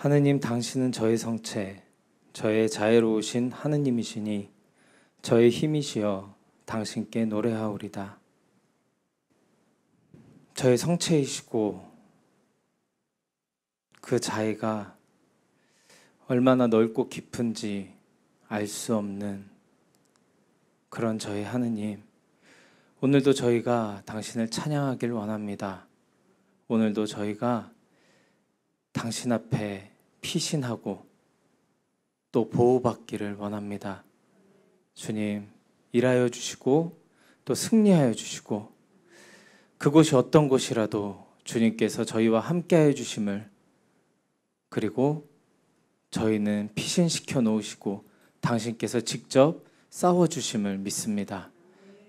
하느님 당신은 저의 성체, 저의 자애로우신 하느님이시니 저의 힘이시여 당신께 노래하오리다. 저의 성체이시고 그 자애가 얼마나 넓고 깊은지 알 수 없는 그런 저희 하느님. 오늘도 저희가 당신을 찬양하길 원합니다. 오늘도 저희가 당신 앞에 피신하고 또 보호받기를 원합니다. 주님, 일하여 주시고 또 승리하여 주시고 그곳이 어떤 곳이라도 주님께서 저희와 함께하여 주심을 그리고 저희는 피신시켜 놓으시고 당신께서 직접 싸워 주심을 믿습니다.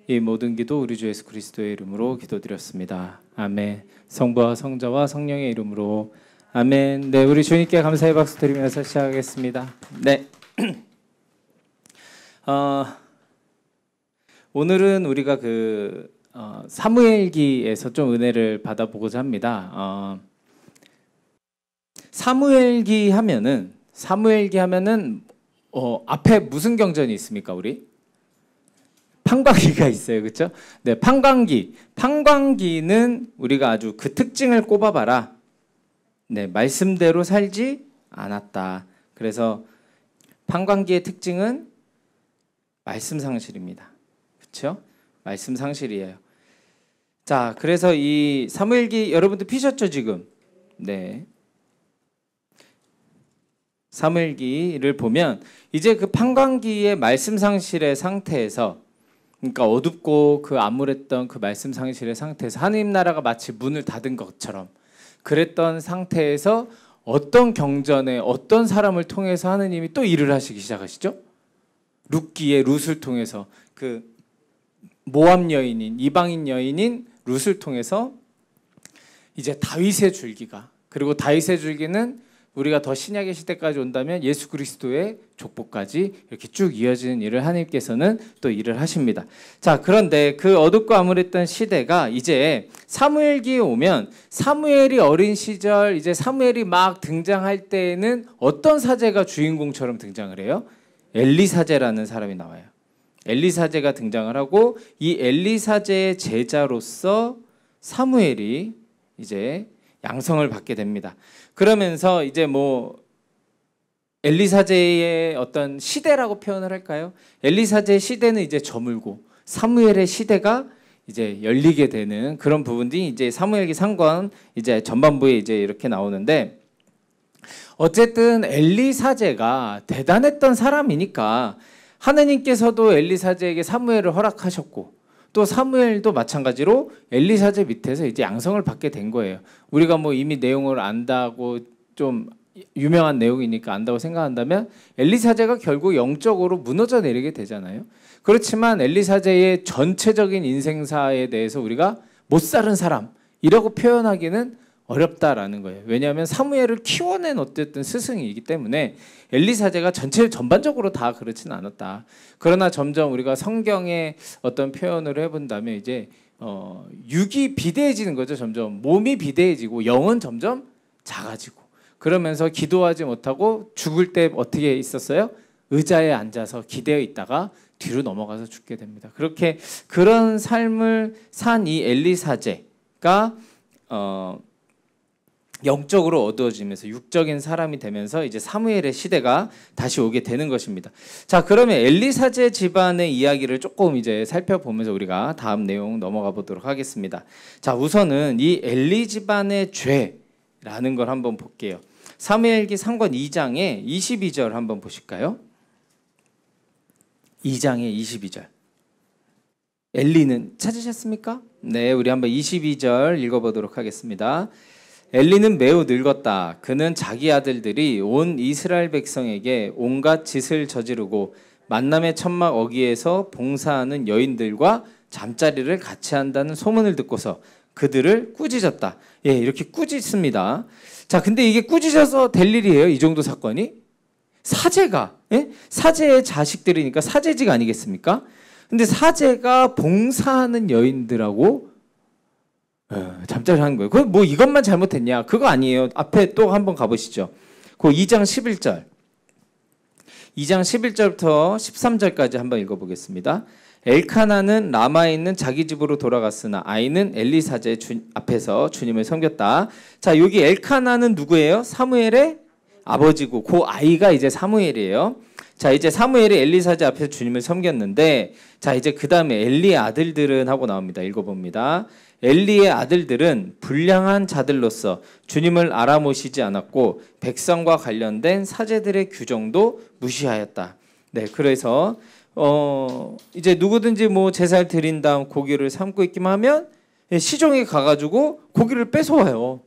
이 모든 기도 우리 주 예수 그리스도의 이름으로 기도드렸습니다. 아멘. 성부와 성자와 성령의 이름으로 아멘. 네, 우리 주님께 감사의 박수 드리면서 시작하겠습니다. 네. 어, 오늘은 우리가 그 어, 사무엘기에서 좀 은혜를 받아보고자 합니다. 어, 사무엘기 하면은 사무엘기 하면은 어, 앞에 무슨 경전이 있습니까, 우리? 판광기가 있어요, 그렇죠? 네, 판광기. 판광기는 우리가 아주 그 특징을 꼽아봐라. 네, 말씀대로 살지 않았다. 그래서 판관기의 특징은 말씀 상실입니다. 그렇죠? 말씀 상실이에요. 자, 그래서 이 사무엘기 여러분들 피셨죠 지금? 네. 사무엘기를 보면 이제 그 판관기의 말씀 상실의 상태에서 그러니까 어둡고 그 암울했던 그 말씀 상실의 상태에서 하나님 나라가 마치 문을 닫은 것처럼 그랬던 상태에서 어떤 경전에 어떤 사람을 통해서 하느님이 또 일을 하시기 시작하시죠? 룻기의 룻을 통해서 그 모함 여인인 이방인 여인인 룻을 통해서 이제 다윗의 줄기가 그리고 다윗의 줄기는 우리가 더 신약의 시대까지 온다면 예수 그리스도의 족보까지 이렇게 쭉 이어지는 일을 하나님께서는 또 일을 하십니다. 자, 그런데 그 어둡고 암울했던 시대가 이제 사무엘기에 오면 사무엘이 어린 시절 이제 사무엘이 막 등장할 때에는 어떤 사제가 주인공처럼 등장을 해요? 엘리 사제라는 사람이 나와요. 엘리 사제가 등장을 하고 이 엘리 사제의 제자로서 사무엘이 이제 양성을 받게 됩니다. 그러면서 이제 뭐 엘리사제의 어떤 시대라고 표현을 할까요? 엘리사제의 시대는 이제 저물고 사무엘의 시대가 이제 열리게 되는 그런 부분들이 이제 사무엘기 상관 이제 전반부에 이제 이렇게 나오는데 어쨌든 엘리사제가 대단했던 사람이니까 하느님께서도 엘리사제에게 사무엘을 허락하셨고 또 사무엘도 마찬가지로 엘리 사제 밑에서 이제 양성을 받게 된 거예요. 우리가 뭐 이미 내용을 안다고 좀 유명한 내용이니까 안다고 생각한다면 엘리 사제가 결국 영적으로 무너져 내리게 되잖아요. 그렇지만 엘리 사제의 전체적인 인생사에 대해서 우리가 못 사는 사람이라고 표현하기는 어렵다라는 거예요. 왜냐하면 사무엘을 키워낸 어쨌든 스승이기 때문에 엘리 사제가 전체 전반적으로 다 그렇진 않았다. 그러나 점점 우리가 성경의 어떤 표현으로 해본다면 이제 어, 육이 비대해지는 거죠. 점점 몸이 비대해지고 영은 점점 작아지고 그러면서 기도하지 못하고 죽을 때 어떻게 있었어요? 의자에 앉아서 기대어 있다가 뒤로 넘어가서 죽게 됩니다. 그렇게 그런 삶을 산 이 엘리 사제가 어, 영적으로 어두워지면서 육적인 사람이 되면서 이제 사무엘의 시대가 다시 오게 되는 것입니다. 자, 그러면 엘리사제 집안의 이야기를 조금 이제 살펴보면서 우리가 다음 내용 넘어가 보도록 하겠습니다. 자, 우선은 이 엘리 집안의 죄라는 걸 한번 볼게요. 사무엘기 3권 2장의 22절 한번 보실까요? 2장의 22절. 엘리는 찾으셨습니까? 네, 우리 한번 22절 읽어보도록 하겠습니다. 엘리는 매우 늙었다. 그는 자기 아들들이 온 이스라엘 백성에게 온갖 짓을 저지르고 만남의 천막 어귀에서 봉사하는 여인들과 잠자리를 같이 한다는 소문을 듣고서 그들을 꾸짖었다. 예, 이렇게 꾸짖습니다. 자, 근데 이게 꾸짖어서 될 일이에요. 이 정도 사건이. 사제가, 예? 사제의 자식들이니까 사제직 아니겠습니까? 근데 사제가 봉사하는 여인들하고 예, 잠자리 하는 거예요. 그뭐 이것만 잘못했냐? 그거 아니에요. 앞에 또 한번 가보시죠. 그 2장 11절. 2장 11절부터 13절까지 한번 읽어보겠습니다. 엘카나는 라마에 있는 자기 집으로 돌아갔으나 아이는 엘리사제 주, 앞에서 주님을 섬겼다. 자, 여기 엘카나는 누구예요? 사무엘의 아버지고 그 아이가 이제 사무엘이에요. 자, 이제 사무엘이 엘리사제 앞에서 주님을 섬겼는데 자, 이제 그 다음에 엘리의 아들들은 하고 나옵니다. 읽어봅니다. 엘리의 아들들은 불량한 자들로서 주님을 알아모시지 않았고 백성과 관련된 사제들의 규정도 무시하였다. 네, 그래서 어 이제 누구든지 뭐 제사를 드린 다음 고기를 삶고 있기만 하면 예, 시종에 가가지고 고기를 뺏어와요.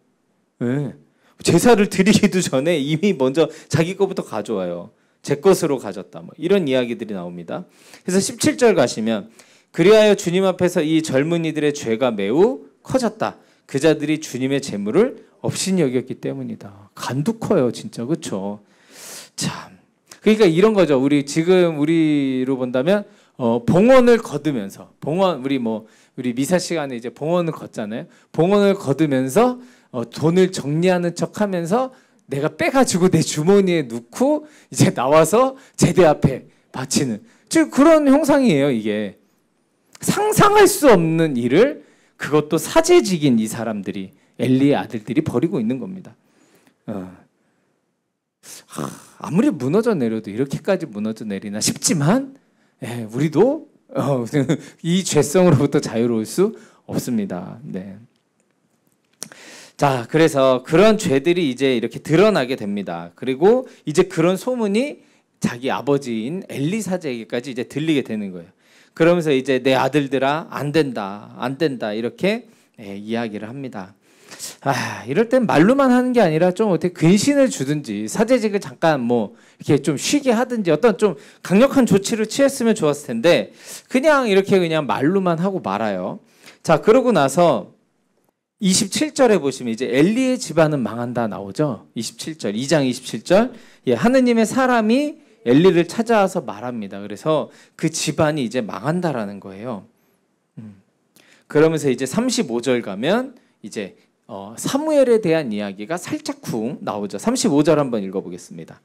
네. 제사를 드리기도 전에 이미 먼저 자기 것부터 가져와요. 제 것으로 가졌다. 뭐 이런 이야기들이 나옵니다. 그래서 17절 가시면 그리하여 주님 앞에서 이 젊은이들의 죄가 매우 커졌다. 그자들이 주님의 재물을 없인 여겼기 때문이다. 간도 커요, 진짜. 그렇 참. 그러니까 이런 거죠. 우리 지금 우리로 본다면 어, 봉헌을 거두면서 봉헌 우리 뭐 우리 미사 시간에 이제 봉헌을 걷잖아요. 봉헌을 거두면서 어, 돈을 정리하는 척하면서 내가 빼가지고 내 주머니에 넣고 이제 나와서 제대 앞에 바치는 즉 그런 형상이에요 이게 상상할 수 없는 일을 그것도 사제직인 이 사람들이 엘리의 아들들이 벌이고 있는 겁니다. 어. 아, 무리 무너져 내려도 이렇게까지 무너져 내리나 싶지만 예, 우리도 어, 이 죄성으로부터 자유로울 수 없습니다. 네. 자, 그래서 그런 죄들이 이제 이렇게 드러나게 됩니다. 그리고 이제 그런 소문이 자기 아버지인 엘리 사제에게까지 이제 들리게 되는 거예요. 그러면서 이제 내 아들들아 안 된다 안 된다 이렇게 예, 이야기를 합니다. 아, 이럴 땐 말로만 하는 게 아니라 좀 어떻게 근신을 주든지 사제직을 잠깐 뭐 이렇게 좀 쉬게 하든지 어떤 좀 강력한 조치를 취했으면 좋았을 텐데 그냥 이렇게 그냥 말로만 하고 말아요. 자, 그러고 나서 27절에 보시면 이제 엘리의 집안은 망한다 나오죠. 27절, 2장 27절. 예, 하느님의 사람이 엘리를 찾아와서 말합니다. 그래서 그 집안이 이제 망한다라는 거예요. 음. 그러면서 이제 35절 가면 이제 어, 사무엘에 대한 이야기가 살짝쿵 나오죠. 35절 한번 읽어보겠습니다.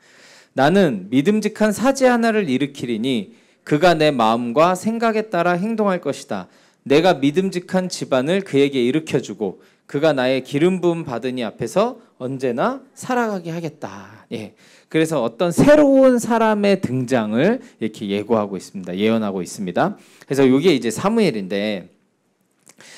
나는 믿음직한 사제 하나를 일으키리니 그가 내 마음과 생각에 따라 행동할 것이다. 내가 믿음직한 집안을 그에게 일으켜주고 그가 나의 기름 부음 받으니 앞에서 언제나 살아가게 하겠다. 예. 그래서 어떤 새로운 사람의 등장을 이렇게 예고하고 있습니다. 예언하고 있습니다. 그래서 이게 이제 사무엘인데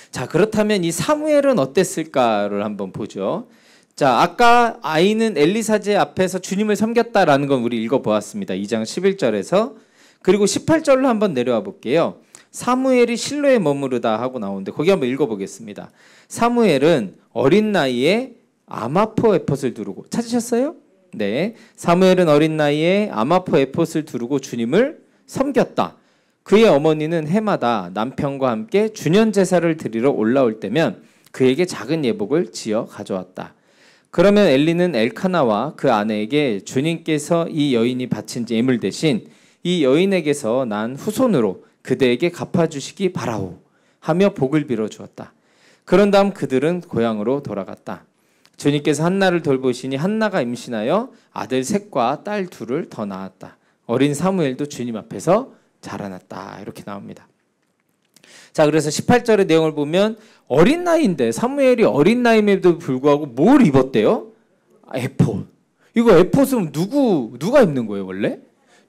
자, 그렇다면 이 사무엘은 어땠을까를 한번 보죠. 자, 아까 아이는 엘리사제 앞에서 주님을 섬겼다라는 건 우리 읽어 보았습니다. 2장 11절에서 그리고 18절로 한번 내려와 볼게요. 사무엘이 실로에 머무르다 하고 나오는데 거기 한번 읽어 보겠습니다. 사무엘은 어린 나이에 아마포 에폿을 두르고 찾으셨어요? 네. 사무엘은 어린 나이에 아마포 에폿을 두르고 주님을 섬겼다. 그의 어머니는 해마다 남편과 함께 주년 제사를 드리러 올라올 때면 그에게 작은 예복을 지어 가져왔다. 그러면 엘리는 엘카나와 그 아내에게 주님께서 이 여인이 바친 예물 대신 이 여인에게서 난 후손으로 그대에게 갚아주시기 바라오 하며 복을 빌어 주었다. 그런 다음 그들은 고향으로 돌아갔다. 주님께서 한나를 돌보시니 한나가 임신하여 아들 셋과 딸 둘을 더 낳았다. 어린 사무엘도 주님 앞에서 자라났다. 이렇게 나옵니다. 자, 그래서 18절의 내용을 보면 어린 나이인데 사무엘이 어린 나이임에도 불구하고 뭘 입었대요? 에포. 이거 에포스는 누구 누가 입는 거예요, 원래?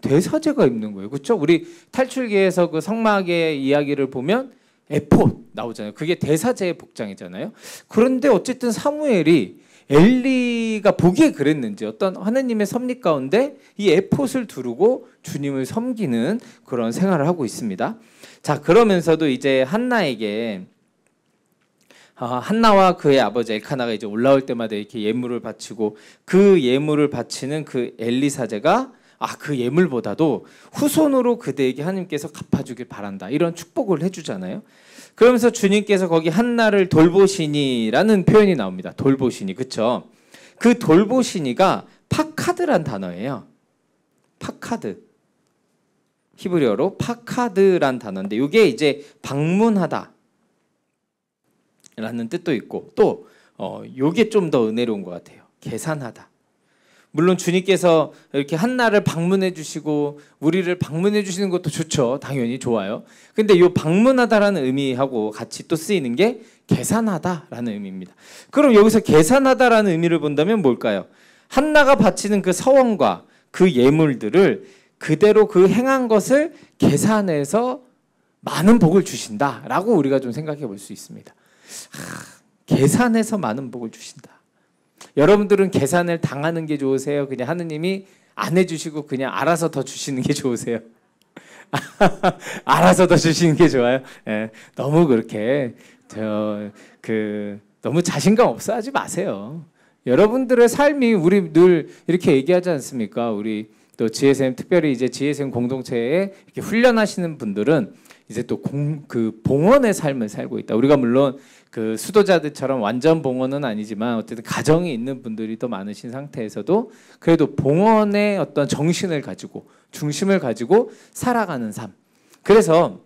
대사제가 입는 거예요. 그렇죠? 우리 탈출기에서 그 성막의 이야기를 보면 에폿 나오잖아요. 그게 대사제의 복장이잖아요. 그런데 어쨌든 사무엘이 엘리가 보기에 그랬는지 어떤 하나님의 섭리 가운데 이 에폿을 두르고 주님을 섬기는 그런 생활을 하고 있습니다. 자 그러면서도 이제 한나에게 아, 한나와 그의 아버지 엘카나가 이제 올라올 때마다 이렇게 예물을 바치고 그 예물을 바치는 그 엘리 사제가 아그 예물보다도 후손으로 그대에게 하나님께서 갚아주길 바란다 이런 축복을 해주잖아요. 그러면서 주님께서 거기 한나를 돌보시니라는 표현이 나옵니다. 돌보시니 그쵸? 그 돌보시니가 파카드란 단어예요. 파카드 히브리어로 파카드란 단어인데 이게 이제 방문하다 라는 뜻도 있고 또이 어, 요게 좀 더 은혜로운 것 같아요. 계산하다. 물론 주님께서 이렇게 한나를 방문해 주시고 우리를 방문해 주시는 것도 좋죠. 당연히 좋아요. 근데 이 방문하다라는 의미하고 같이 또 쓰이는 게 계산하다라는 의미입니다. 그럼 여기서 계산하다라는 의미를 본다면 뭘까요? 한나가 바치는 그 서원과 그 예물들을 그대로 그 행한 것을 계산해서 많은 복을 주신다라고 우리가 좀 생각해 볼 수 있습니다. 아, 계산해서 많은 복을 주신다. 여러분들은 계산을 당하는 게 좋으세요? 그냥 하느님이 안 해주시고 그냥 알아서 더 주시는 게 좋으세요? 알아서 더 주시는 게 좋아요. 네, 너무 그렇게 저그 너무 자신감 없어 하지 마세요. 여러분들의 삶이 우리 늘 이렇게 얘기하지 않습니까? 우리 또 GSM 특별히 이제 GSM 공동체에 이렇게 훈련하시는 분들은 이제 또그 봉헌의 삶을 살고 있다. 우리가 물론 그 수도자들처럼 완전 봉헌은 아니지만 어쨌든 가정이 있는 분들이 더 많으신 상태에서도 그래도 봉헌의 어떤 정신을 가지고 중심을 가지고 살아가는 삶. 그래서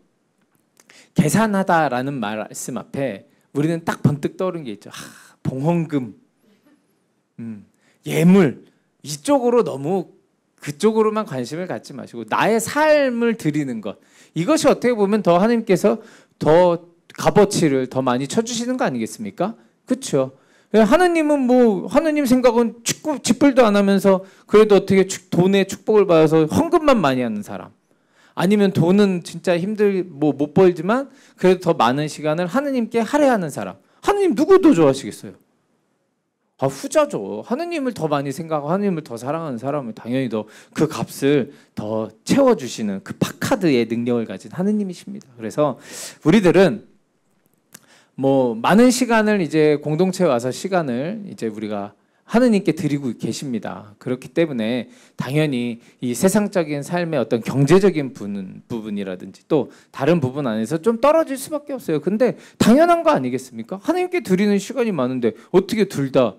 계산하다라는 말씀 앞에 우리는 딱 번뜩 떠오른 게 있죠. 아, 봉헌금, 음, 예물 이쪽으로 너무 그쪽으로만 관심을 갖지 마시고 나의 삶을 드리는 것 이것이 어떻게 보면 더 하나님께서 더 값어치를 더 많이 쳐주시는 거 아니겠습니까? 그렇죠. 하느님은 뭐 하느님 생각은 축구 짓불도 안 하면서 그래도 어떻게 축, 돈의 축복을 받아서 헌금만 많이 하는 사람 아니면 돈은 진짜 힘들 뭐 못 벌지만 그래도 더 많은 시간을 하느님께 할애하는 사람 하느님 누구도 좋아하시겠어요? 아 후자죠. 하느님을 더 많이 생각하고 하느님을 더 사랑하는 사람은 당연히 더 그 값을 더 채워주시는 그 파카드의 능력을 가진 하느님이십니다. 그래서 우리들은 뭐 많은 시간을 이제 공동체에 와서 시간을 이제 우리가 하느님께 드리고 계십니다. 그렇기 때문에 당연히 이 세상적인 삶의 어떤 경제적인 부분, 이라든지또 다른 부분 안에서 좀 떨어질 수밖에 없어요. 근데 당연한 거 아니겠습니까? 하느님께 드리는 시간이 많은데 어떻게 둘다뭐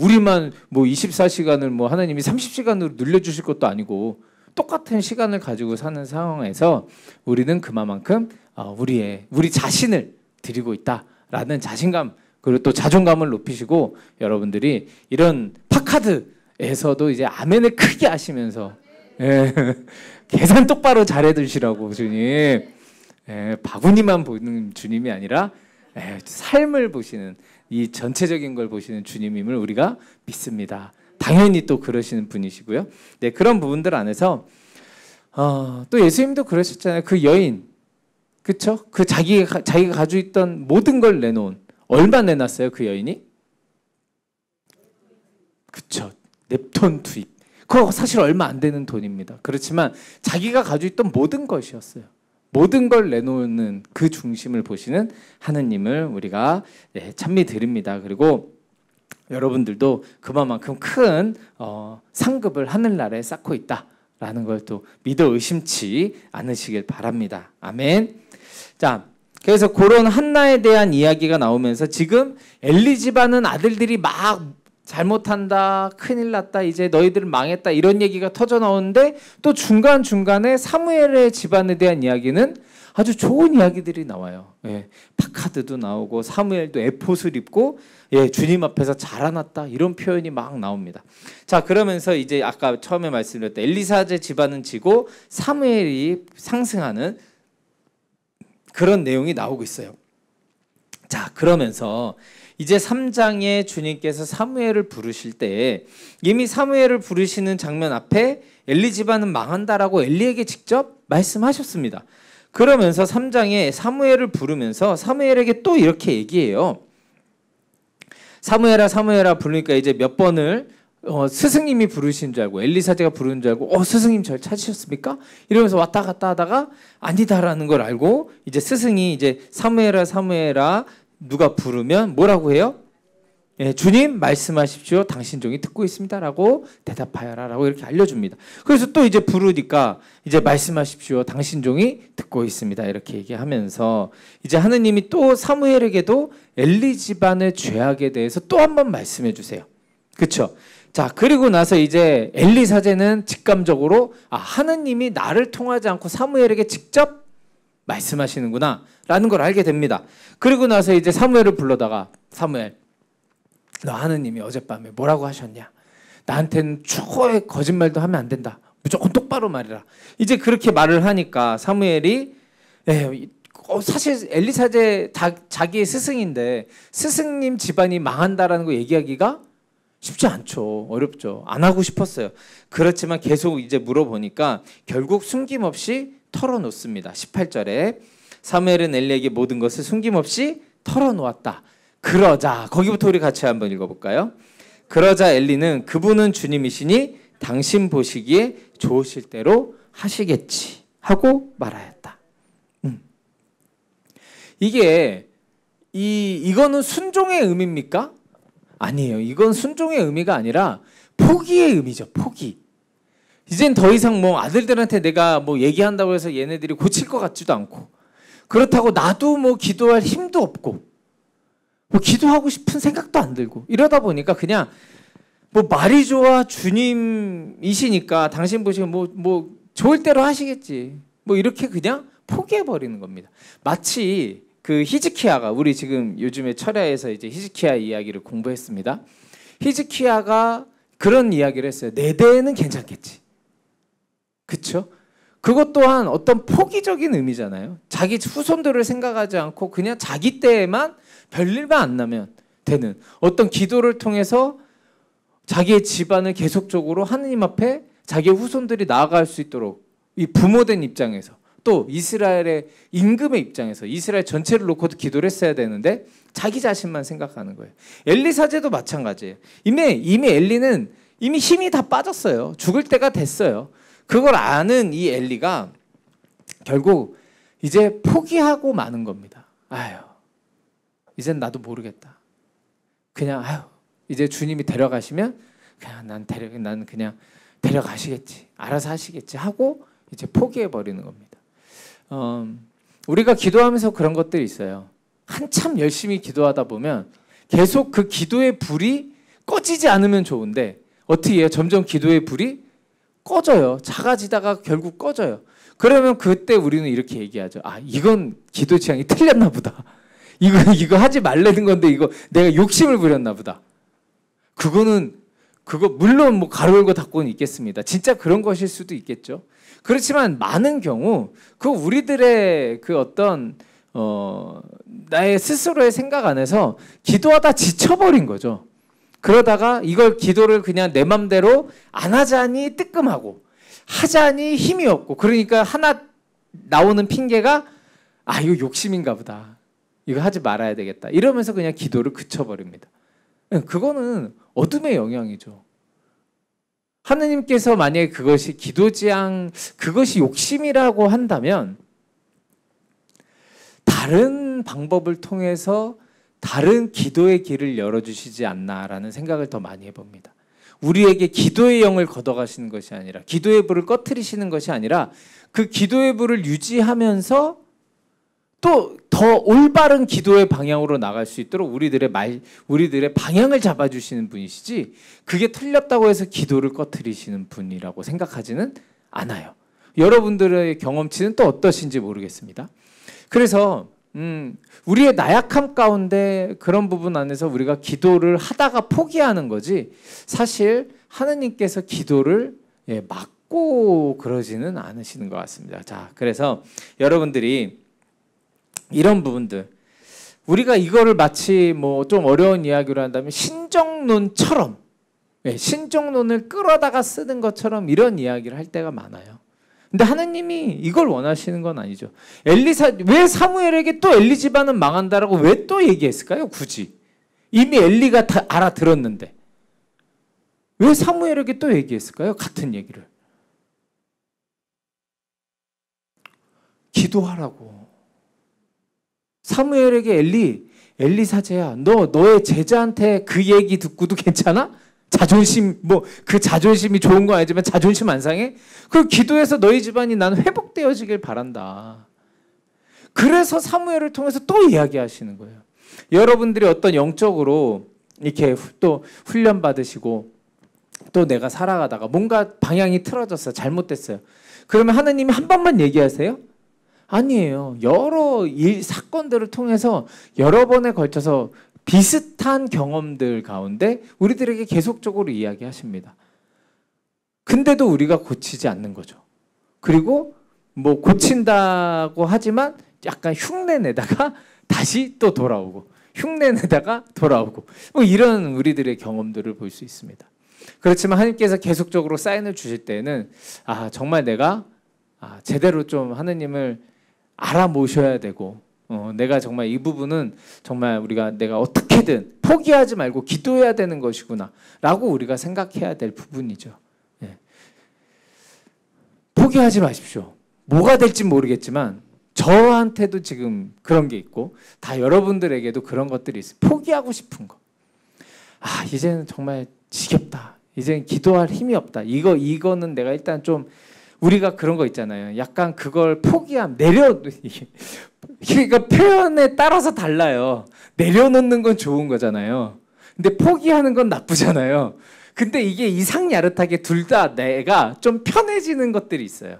우리만 뭐 24시간을 뭐 하나님이 30시간으로 늘려주실 것도 아니고 똑같은 시간을 가지고 사는 상황에서 우리는 그만큼 어, 우리의 우리 자신을 드리고 있다라는 자신감 그리고 또 자존감을 높이시고 여러분들이 이런 파카드에서도 이제 아멘을 크게 하시면서 예, 계산 똑바로 잘해두시라고 주님 예, 바구니만 보는 주님이 아니라 예, 삶을 보시는 이 전체적인 걸 보시는 주님임을 우리가 믿습니다. 당연히 또 그러시는 분이시고요. 네, 그런 부분들 안에서 어, 또 예수님도 그러셨잖아요. 그 여인 그쵸? 그 자기, 자기가 가지고 있던 모든 걸 내놓은. 얼마 내놨어요, 그 여인이? 그쵸. 넵톤 투입. 그거 사실 얼마 안 되는 돈입니다. 그렇지만 자기가 가지고 있던 모든 것이었어요. 모든 걸 내놓는 그 중심을 보시는 하느님을 우리가 네, 찬미 드립니다. 그리고 여러분들도 그만큼 큰 어, 상급을 하늘나라에 쌓고 있다. 라는 걸 또 믿어 의심치 않으시길 바랍니다. 아멘. 자, 그래서 그런 한나에 대한 이야기가 나오면서 지금 엘리 집안은 아들들이 막 잘못한다, 큰일 났다, 이제 너희들 망했다 이런 얘기가 터져 나오는데 또 중간 중간에 사무엘의 집안에 대한 이야기는 아주 좋은 이야기들이 나와요. 예, 파카드도 나오고 사무엘도 에포스를 입고 예, 주님 앞에서 자라났다 이런 표현이 막 나옵니다. 자 그러면서 이제 아까 처음에 말씀드렸던 엘리사제 집안은 지고 사무엘이 상승하는 그런 내용이 나오고 있어요. 자, 그러면서 이제 3장에 주님께서 사무엘을 부르실 때 이미 사무엘을 부르시는 장면 앞에 엘리 집안은 망한다라고 엘리에게 직접 말씀하셨습니다. 그러면서 3장에 사무엘을 부르면서 사무엘에게 또 이렇게 얘기해요. 사무엘아 사무엘아 부르니까 이제 몇 번을 어, 스승님이 부르신 줄 알고 엘리사제가 부르는 줄 알고 어 스승님 절 찾으셨습니까? 이러면서 왔다 갔다 하다가 아니다라는 걸 알고 이제 스승이 이제 사무엘아 사무엘아 누가 부르면 뭐라고 해요? 예, 주님 말씀하십시오. 당신 종이 듣고 있습니다라고 대답하여라라고 이렇게 알려줍니다. 그래서 또 이제 부르니까 이제 말씀하십시오. 당신 종이 듣고 있습니다. 이렇게 얘기하면서 이제 하느님이 또 사무엘에게도 엘리 집안의 죄악에 대해서 또 한번 말씀해 주세요. 그렇죠? 자, 그리고 나서 이제 엘리 사제는 직감적으로 아, 하느님이 나를 통하지 않고 사무엘에게 직접 말씀하시는구나 라는 걸 알게 됩니다. 그리고 나서 이제 사무엘을 불러다가 사무엘 너 하느님이 어젯밤에 뭐라고 하셨냐? 나한테는 초의 거짓말도 하면 안 된다. 무조건 똑바로 말해라. 이제 그렇게 말을 하니까 사무엘이 에, 예, 어, 사실 엘리 사제 자기의 스승인데 스승님 집안이 망한다라는 거 얘기하기가 쉽지 않죠. 어렵죠. 안 하고 싶었어요. 그렇지만 계속 이제 물어보니까 결국 숨김없이 털어놓습니다. 18절에 사무엘은 엘리에게 모든 것을 숨김없이 털어놓았다. 그러자 거기부터 우리 같이 한번 읽어볼까요? 그러자 엘리는 그분은 주님이시니 당신 보시기에 좋으실 대로 하시겠지 하고 말하였다. 음. 이게 이 이거는 순종의 의미입니까? 아니에요. 이건 순종의 의미가 아니라 포기의 의미죠. 포기. 이젠 더 이상 뭐 아들들한테 내가 뭐 얘기한다고 해서 얘네들이 고칠 것 같지도 않고 그렇다고 나도 뭐 기도할 힘도 없고 뭐 기도하고 싶은 생각도 안 들고 이러다 보니까 그냥 뭐 말이 좋아 주님이시니까 당신 보시면 뭐뭐 뭐 좋을 대로 하시겠지 뭐 이렇게 그냥 포기해 버리는 겁니다. 마치 그 히즈키야가 우리 지금 요즘에 철야에서 이제 히즈키야 이야기를 공부했습니다. 히즈키야가 그런 이야기를 했어요. 내 대에는 괜찮겠지. 그쵸? 그것 또한 어떤 포기적인 의미잖아요. 자기 후손들을 생각하지 않고 그냥 자기 때에만 별일만 안 나면 되는 어떤 기도를 통해서 자기의 집안을 계속적으로 하느님 앞에 자기 후손들이 나아갈 수 있도록 이 부모된 입장에서 또 이스라엘의 임금의 입장에서 이스라엘 전체를 놓고도 기도를 했어야 되는데 자기 자신만 생각하는 거예요. 엘리 사제도 마찬가지예요. 이미 이미 엘리는 이미 힘이 다 빠졌어요. 죽을 때가 됐어요. 그걸 아는 이 엘리가 결국 이제 포기하고 마는 겁니다. 아유. 이젠 나도 모르겠다. 그냥 아유. 이제 주님이 데려가시면 그냥 난 데려 난 그냥 데려가시겠지. 알아서 하시겠지 하고 이제 포기해 버리는 겁니다. 어, 우리가 기도하면서 그런 것들이 있어요. 한참 열심히 기도하다 보면 계속 그 기도의 불이 꺼지지 않으면 좋은데 어떻게 해요? 점점 기도의 불이 꺼져요. 작아지다가 결국 꺼져요. 그러면 그때 우리는 이렇게 얘기하죠. 아, 이건 기도 취향이 틀렸나 보다. 이거, 이거 하지 말라는 건데 이거 내가 욕심을 부렸나 보다. 그거는, 그거, 물론 뭐 가로열고 닫고는 있겠습니다. 진짜 그런 것일 수도 있겠죠. 그렇지만 많은 경우 그 우리들의 그 어떤 어 나의 스스로의 생각 안에서 기도하다 지쳐버린 거죠. 그러다가 이걸 기도를 그냥 내 맘대로 안 하자니 뜨끔하고 하자니 힘이 없고 그러니까 하나 나오는 핑계가 아 이거 욕심인가 보다. 이거 하지 말아야 되겠다. 이러면서 그냥 기도를 그쳐버립니다. 예, 그거는 어둠의 영향이죠. 하느님께서 만약에 그것이 기도지향, 그것이 욕심이라고 한다면 다른 방법을 통해서 다른 기도의 길을 열어주시지 않나라는 생각을 더 많이 해봅니다. 우리에게 기도의 영을 걷어가시는 것이 아니라 기도의 불을 꺼트리시는 것이 아니라 그 기도의 불을 유지하면서 또더 올바른 기도의 방향으로 나갈 수 있도록 우리들의 말, 우리들의 방향을 잡아주시는 분이시지 그게 틀렸다고 해서 기도를 꺼트리시는 분이라고 생각하지는 않아요. 여러분들의 경험치는 또 어떠신지 모르겠습니다. 그래서 음, 우리의 나약함 가운데 그런 부분 안에서 우리가 기도를 하다가 포기하는 거지 사실 하느님께서 기도를 예, 막고 그러지는 않으시는 것 같습니다. 자, 그래서 여러분들이 이런 부분들. 우리가 이거를 마치 뭐 좀 어려운 이야기로 한다면 신정론처럼 네, 예, 신정론을 끌어다가 쓰는 것처럼 이런 이야기를 할 때가 많아요. 근데 하느님이 이걸 원하시는 건 아니죠. 엘리사 왜 사무엘에게 또 엘리 집안은 망한다라고 왜 또 얘기했을까요? 굳이 이미 엘리가 다 알아들었는데 왜 사무엘에게 또 얘기했을까요? 같은 얘기를 기도하라고. 사무엘에게 엘리, 엘리 사제야, 너 너의 제자한테 그 얘기 듣고도 괜찮아? 자존심 뭐 그 자존심이 좋은 거 알지만 자존심 안 상해? 그 기도해서 너희 집안이 난 회복되어지길 바란다. 그래서 사무엘을 통해서 또 이야기하시는 거예요. 여러분들이 어떤 영적으로 이렇게 또 훈련 받으시고 또 내가 살아가다가 뭔가 방향이 틀어졌어요. 잘못됐어요. 그러면 하나님이 한 번만 얘기하세요. 아니에요. 여러 일, 사건들을 통해서 여러 번에 걸쳐서 비슷한 경험들 가운데 우리들에게 계속적으로 이야기하십니다. 근데도 우리가 고치지 않는 거죠. 그리고 뭐 고친다고 하지만 약간 흉내 내다가 다시 또 돌아오고 흉내 내다가 돌아오고 뭐 이런 우리들의 경험들을 볼 수 있습니다. 그렇지만 하나님께서 계속적으로 사인을 주실 때는 아 정말 내가 아, 제대로 좀 하느님을 알아보셔야 되고 어, 내가 정말 이 부분은 정말 우리가 내가 어떻게든 포기하지 말고 기도해야 되는 것이구나라고 우리가 생각해야 될 부분이죠. 예. 포기하지 마십시오. 뭐가 될지 모르겠지만 저한테도 지금 그런 게 있고 다 여러분들에게도 그런 것들이 있어요. 포기하고 싶은 거. 아 이제는 정말 지겹다. 이제는 기도할 힘이 없다. 이거 이거는 내가 일단 좀 우리가 그런 거 있잖아요. 약간 그걸 포기함, 내려, 그러니까 표현에 따라서 달라요. 내려놓는 건 좋은 거잖아요. 근데 포기하는 건 나쁘잖아요. 근데 이게 이상야릇하게 둘 다 내가 좀 편해지는 것들이 있어요.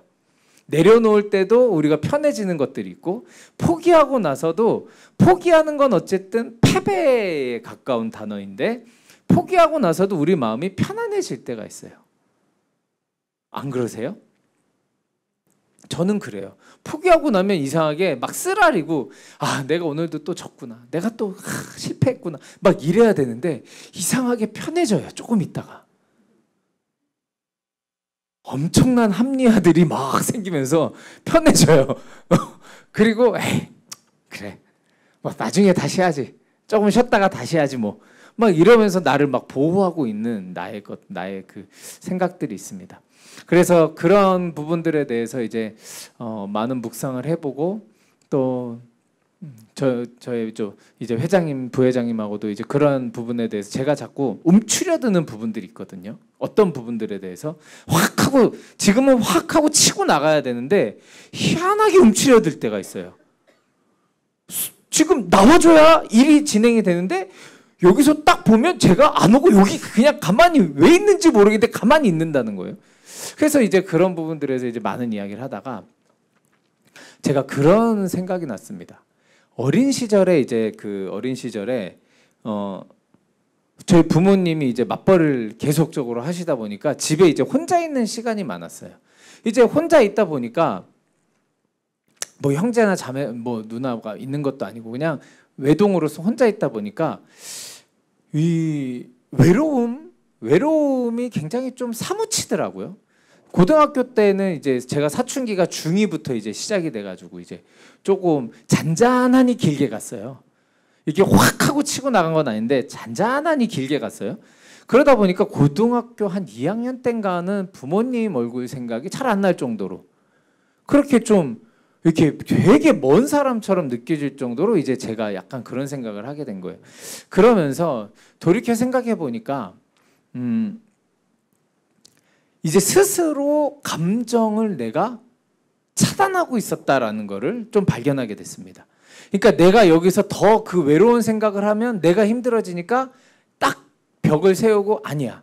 내려놓을 때도 우리가 편해지는 것들이 있고 포기하고 나서도 포기하는 건 어쨌든 패배에 가까운 단어인데 포기하고 나서도 우리 마음이 편안해질 때가 있어요. 안 그러세요? 저는 그래요. 포기하고 나면 이상하게 막 쓰라리고 아 내가 오늘도 또 졌구나. 내가 또 아, 실패했구나. 막 이래야 되는데 이상하게 편해져요. 조금 있다가. 엄청난 합리화들이 막 생기면서 편해져요. 그리고 에이 그래 막 뭐 나중에 다시 하지. 조금 쉬었다가 다시 하지 뭐. 막 이러면서 나를 막 보호하고 있는 나의 것, 나의 그 생각들이 있습니다. 그래서 그런 부분들에 대해서 이제 어, 많은 묵상을 해보고 또 음, 저, 저의 저 이제 회장님, 부회장님하고도 이제 그런 부분에 대해서 제가 자꾸 움츠려드는 부분들이 있거든요. 어떤 부분들에 대해서 확 하고 지금은 확 하고 치고 나가야 되는데 희한하게 움츠려들 때가 있어요. 지금 나와줘야 일이 진행이 되는데 여기서 딱 보면 제가 안 오고 여기 그냥 가만히 왜 있는지 모르겠는데 가만히 있는다는 거예요. 그래서 이제 그런 부분들에서 이제 많은 이야기를 하다가 제가 그런 생각이 났습니다. 어린 시절에 이제 그 어린 시절에 어 저희 부모님이 이제 맞벌을 계속적으로 하시다 보니까 집에 이제 혼자 있는 시간이 많았어요. 이제 혼자 있다 보니까 뭐 형제나 자매 뭐 누나가 있는 것도 아니고 그냥 외동으로서 혼자 있다 보니까 이 외로움 외로움이 굉장히 좀 사무치더라고요. 고등학교 때는 이제 제가 사춘기가 중2부터 이제 시작이 돼가지고 이제 조금 잔잔하니 길게 갔어요. 이게 확 하고 치고 나간 건 아닌데 잔잔하니 길게 갔어요. 그러다 보니까 고등학교 한 2학년 땐가는 부모님 얼굴 생각이 잘 안 날 정도로 그렇게 좀 이렇게 되게 먼 사람처럼 느껴질 정도로 이제 제가 약간 그런 생각을 하게 된 거예요. 그러면서 돌이켜 생각해 보니까 음, 이제 스스로 감정을 내가 차단하고 있었다라는 것을 좀 발견하게 됐습니다. 그러니까 내가 여기서 더 그 외로운 생각을 하면 내가 힘들어지니까 딱 벽을 세우고 아니야.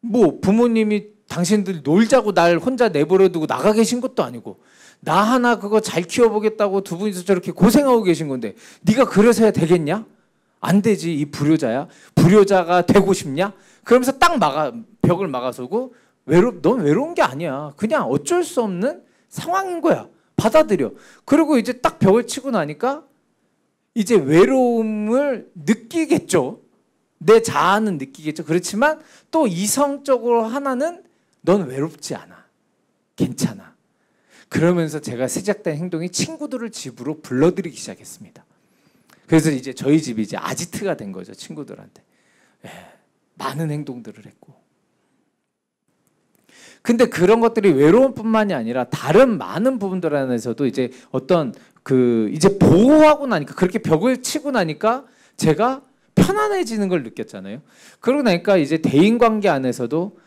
뭐 부모님이 당신들 놀자고 날 혼자 내버려두고 나가 계신 것도 아니고 나 하나 그거 잘 키워보겠다고 두 분이서 저렇게 고생하고 계신 건데 네가 그래서야 되겠냐? 안 되지 이 불효자야. 불효자가 되고 싶냐? 그러면서 딱 막아 벽을 막아서고 외롭 넌 외로운 게 아니야. 그냥 어쩔 수 없는 상황인 거야. 받아들여. 그리고 이제 딱 벽을 치고 나니까 이제 외로움을 느끼겠죠. 내 자아는 느끼겠죠. 그렇지만 또 이성적으로 하나는 넌 외롭지 않아. 괜찮아. 그러면서 제가 시작된 행동이 친구들을 집으로 불러들이기 시작했습니다. 그래서 이제 저희 집이 이제 아지트가 된 거죠. 친구들한테. 에. 예. 많은 행동들을 했고. 근데 그런 것들이 외로움뿐만이 아니라 다른 많은 부분들 안에서도 이제 어떤 그 이제 보호하고 나니까 그렇게 벽을 치고 나니까 제가 편안해지는 걸 느꼈잖아요. 그러고 나니까 이제 대인 관계 안에서도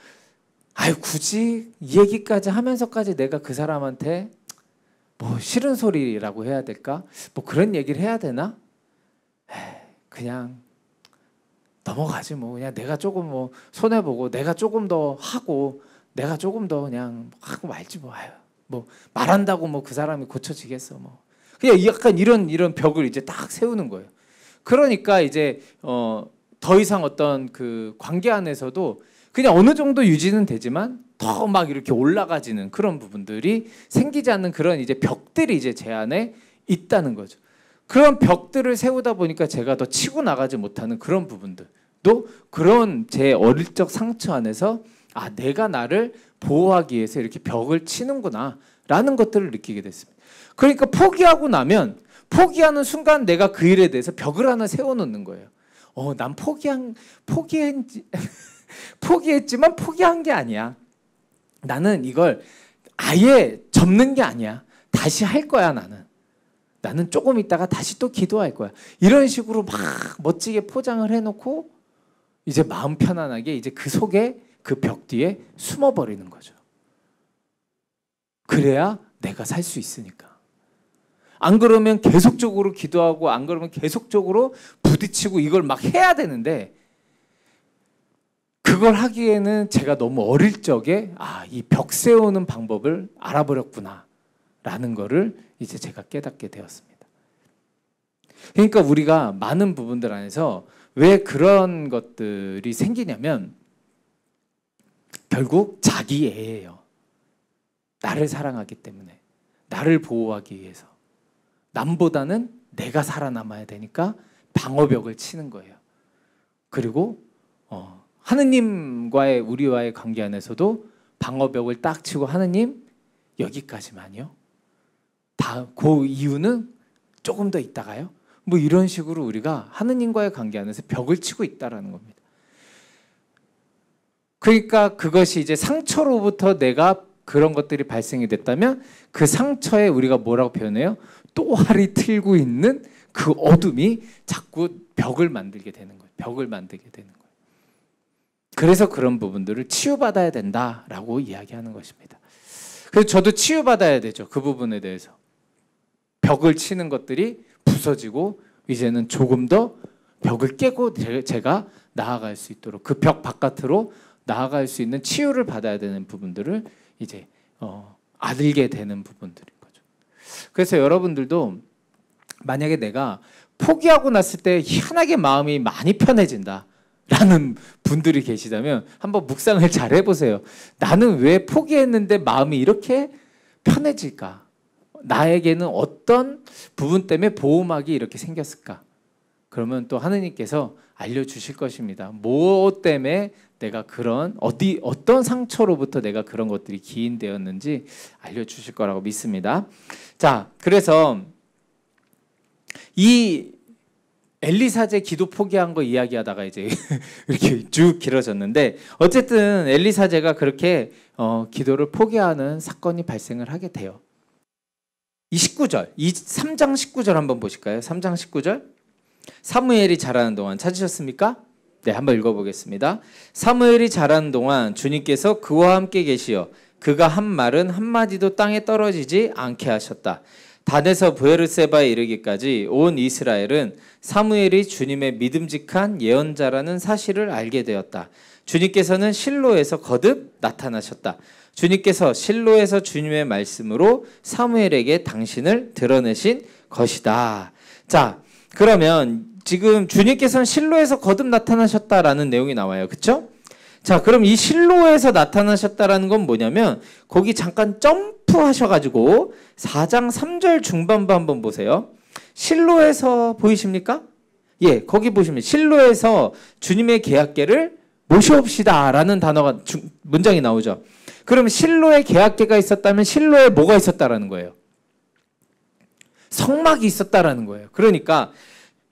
아유 굳이 이 얘기까지 하면서까지 내가 그 사람한테 뭐 싫은 소리라고 해야 될까? 뭐 그런 얘기를 해야 되나? 에이, 그냥 넘어가지 뭐 그냥 내가 조금 뭐 손해 보고 내가 조금 더 하고 내가 조금 더 그냥 하고 말지 뭐 아유 뭐 말한다고 뭐 그 사람이 고쳐지겠어 뭐 그냥 약간 이런 이런 벽을 이제 딱 세우는 거예요. 그러니까 이제 어 더 이상 어떤 그 관계 안에서도 그냥 어느 정도 유지는 되지만 더 막 이렇게 올라가지는 그런 부분들이 생기지 않는 그런 이제 벽들이 이제 제 안에 있다는 거죠. 그런 벽들을 세우다 보니까 제가 더 치고 나가지 못하는 그런 부분들도 그런 제 어릴 적 상처 안에서 아 내가 나를 보호하기 위해서 이렇게 벽을 치는구나 라는 것들을 느끼게 됐습니다. 그러니까 포기하고 나면 포기하는 순간 내가 그 일에 대해서 벽을 하나 세워놓는 거예요. 어, 난 포기한, 포기한, 포기했지만 포기한 게 아니야. 나는 이걸 아예 접는 게 아니야. 다시 할 거야, 나는. 나는 조금 있다가 다시 또 기도할 거야. 이런 식으로 막 멋지게 포장을 해놓고 이제 마음 편안하게 이제 그 속에 그 벽 뒤에 숨어버리는 거죠. 그래야 내가 살 수 있으니까. 안 그러면 계속적으로 기도하고 안 그러면 계속적으로 부딪히고 이걸 막 해야 되는데 그걸 하기에는 제가 너무 어릴 적에 아, 이 벽 세우는 방법을 알아버렸구나 라는 거를 이제 제가 깨닫게 되었습니다. 그러니까 우리가 많은 부분들 안에서 왜 그런 것들이 생기냐면 결국 자기 애예요. 나를 사랑하기 때문에 나를 보호하기 위해서 남보다는 내가 살아남아야 되니까 방어벽을 치는 거예요. 그리고 어, 하느님과의 우리와의 관계 안에서도 방어벽을 딱 치고 하느님 여기까지만요. 다, 그 이유는 조금 더 있다가요. 뭐 이런 식으로 우리가 하느님과의 관계 안에서 벽을 치고 있다라는 겁니다. 그러니까 그것이 이제 상처로부터 내가 그런 것들이 발생이 됐다면 그 상처에 우리가 뭐라고 표현해요? 또아리 틀고 있는 그 어둠이 자꾸 벽을 만들게 되는 거예요. 벽을 만들게 되는 거예요. 그래서 그런 부분들을 치유받아야 된다라고 이야기하는 것입니다. 그래서 저도 치유받아야 되죠. 그 부분에 대해서. 벽을 치는 것들이 부서지고 이제는 조금 더 벽을 깨고 제가 나아갈 수 있도록 그 벽 바깥으로 나아갈 수 있는 치유를 받아야 되는 부분들을 이제 어, 아들게 되는 부분들인 거죠. 그래서 여러분들도 만약에 내가 포기하고 났을 때 희한하게 마음이 많이 편해진다. 라는 분들이 계시다면 한번 묵상을 잘 해보세요. 나는 왜 포기했는데 마음이 이렇게 편해질까? 나에게는 어떤 부분 때문에 보호막이 이렇게 생겼을까? 그러면 또 하느님께서 알려주실 것입니다. 뭐 때문에 내가 그런 어디 어떤 상처로부터 내가 그런 것들이 기인되었는지 알려주실 거라고 믿습니다. 자, 그래서 이 엘리사제 기도 포기한 거 이야기하다가 이제 이렇게 쭉 길어졌는데 어쨌든 엘리사제가 그렇게 어, 기도를 포기하는 사건이 발생을 하게 돼요. 이 19절, 이 3장 19절 한번 보실까요? 3장 19절. 사무엘이 자라는 동안 찾으셨습니까? 네, 한번 읽어보겠습니다. 사무엘이 자라는 동안 주님께서 그와 함께 계시어 그가 한 말은 한마디도 땅에 떨어지지 않게 하셨다. 단에서 부에르세바에 이르기까지 온 이스라엘은 사무엘이 주님의 믿음직한 예언자라는 사실을 알게 되었다. 주님께서는 실로에서 거듭 나타나셨다. 주님께서 실로에서 주님의 말씀으로 사무엘에게 당신을 드러내신 것이다. 자, 그러면 지금 주님께서는 실로에서 거듭 나타나셨다라는 내용이 나와요. 그쵸 자, 그럼 이 실로에서 나타나셨다라는 건 뭐냐면 거기 잠깐 점프하셔 가지고 4장 3절 중반부 한번 보세요. 실로에서 보이십니까? 예, 거기 보시면 실로에서 주님의 계약계를 모셔옵시다 라는 단어가 문장이 나오죠. 그럼 실로에 계약계가 있었다면 실로에 뭐가 있었다라는 거예요? 성막이 있었다라는 거예요. 그러니까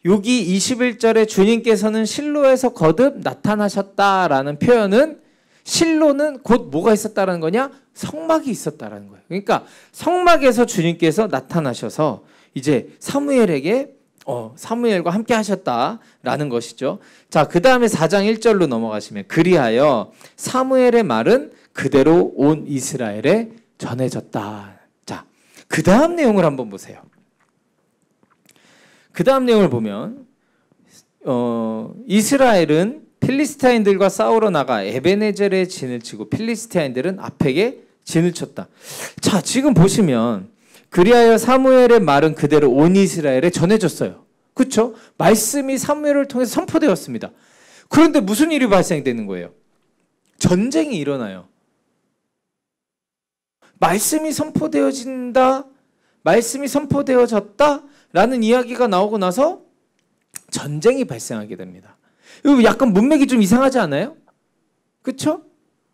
여기 21절에 주님께서는 실로에서 거듭 나타나셨다라는 표현은 실로는 곧 뭐가 있었다라는 거냐? 성막이 있었다라는 거예요. 그러니까 성막에서 주님께서 나타나셔서 이제 사무엘에게 어, 사무엘과 함께 하셨다라는 것이죠. 자, 그 다음에 4장 1절로 넘어가시면 그리하여 사무엘의 말은 그대로 온 이스라엘에 전해졌다. 자, 그 다음 내용을 한번 보세요. 그 다음 내용을 보면 어, 이스라엘은 필리스타인들과 싸우러 나가 에베네젤에 진을 치고 필리스타인들은 앞에게 진을 쳤다. 자, 지금 보시면 그리하여 사무엘의 말은 그대로 온 이스라엘에 전해졌어요. 그렇죠? 말씀이 사무엘을 통해서 선포되었습니다. 그런데 무슨 일이 발생되는 거예요? 전쟁이 일어나요. 말씀이 선포되어진다. 말씀이 선포되어졌다. 라는 이야기가 나오고 나서 전쟁이 발생하게 됩니다. 이거 약간 문맥이 좀 이상하지 않아요? 그렇죠?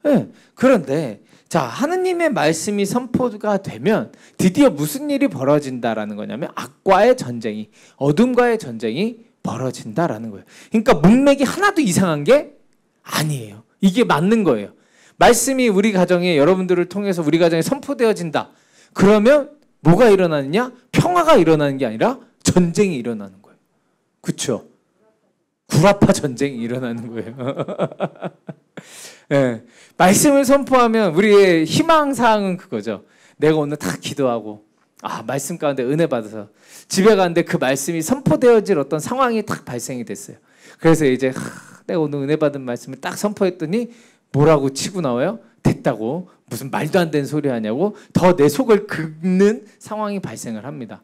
네. 그런데 자 하느님의 말씀이 선포가 되면 드디어 무슨 일이 벌어진다라는 거냐면 악과의 전쟁이 어둠과의 전쟁이 벌어진다라는 거예요. 그러니까 문맥이 하나도 이상한 게 아니에요. 이게 맞는 거예요. 말씀이 우리 가정에 여러분들을 통해서 우리 가정에 선포되어진다. 그러면 뭐가 일어나느냐? 평화가 일어나는 게 아니라 전쟁이 일어나는 거예요. 그렇죠? 구라파 전쟁이 일어나는 거예요. 예. 말씀을 선포하면 우리의 희망사항은 그거죠. 내가 오늘 다 기도하고, 아, 말씀 가운데 은혜 받아서 집에 가는데 그 말씀이 선포되어질 어떤 상황이 딱 발생이 됐어요. 그래서 이제 하, 내가 오늘 은혜 받은 말씀을 딱 선포했더니 뭐라고 치고 나와요? 됐다고 무슨 말도 안 되는 소리 하냐고 더 내 속을 긁는 상황이 발생을 합니다.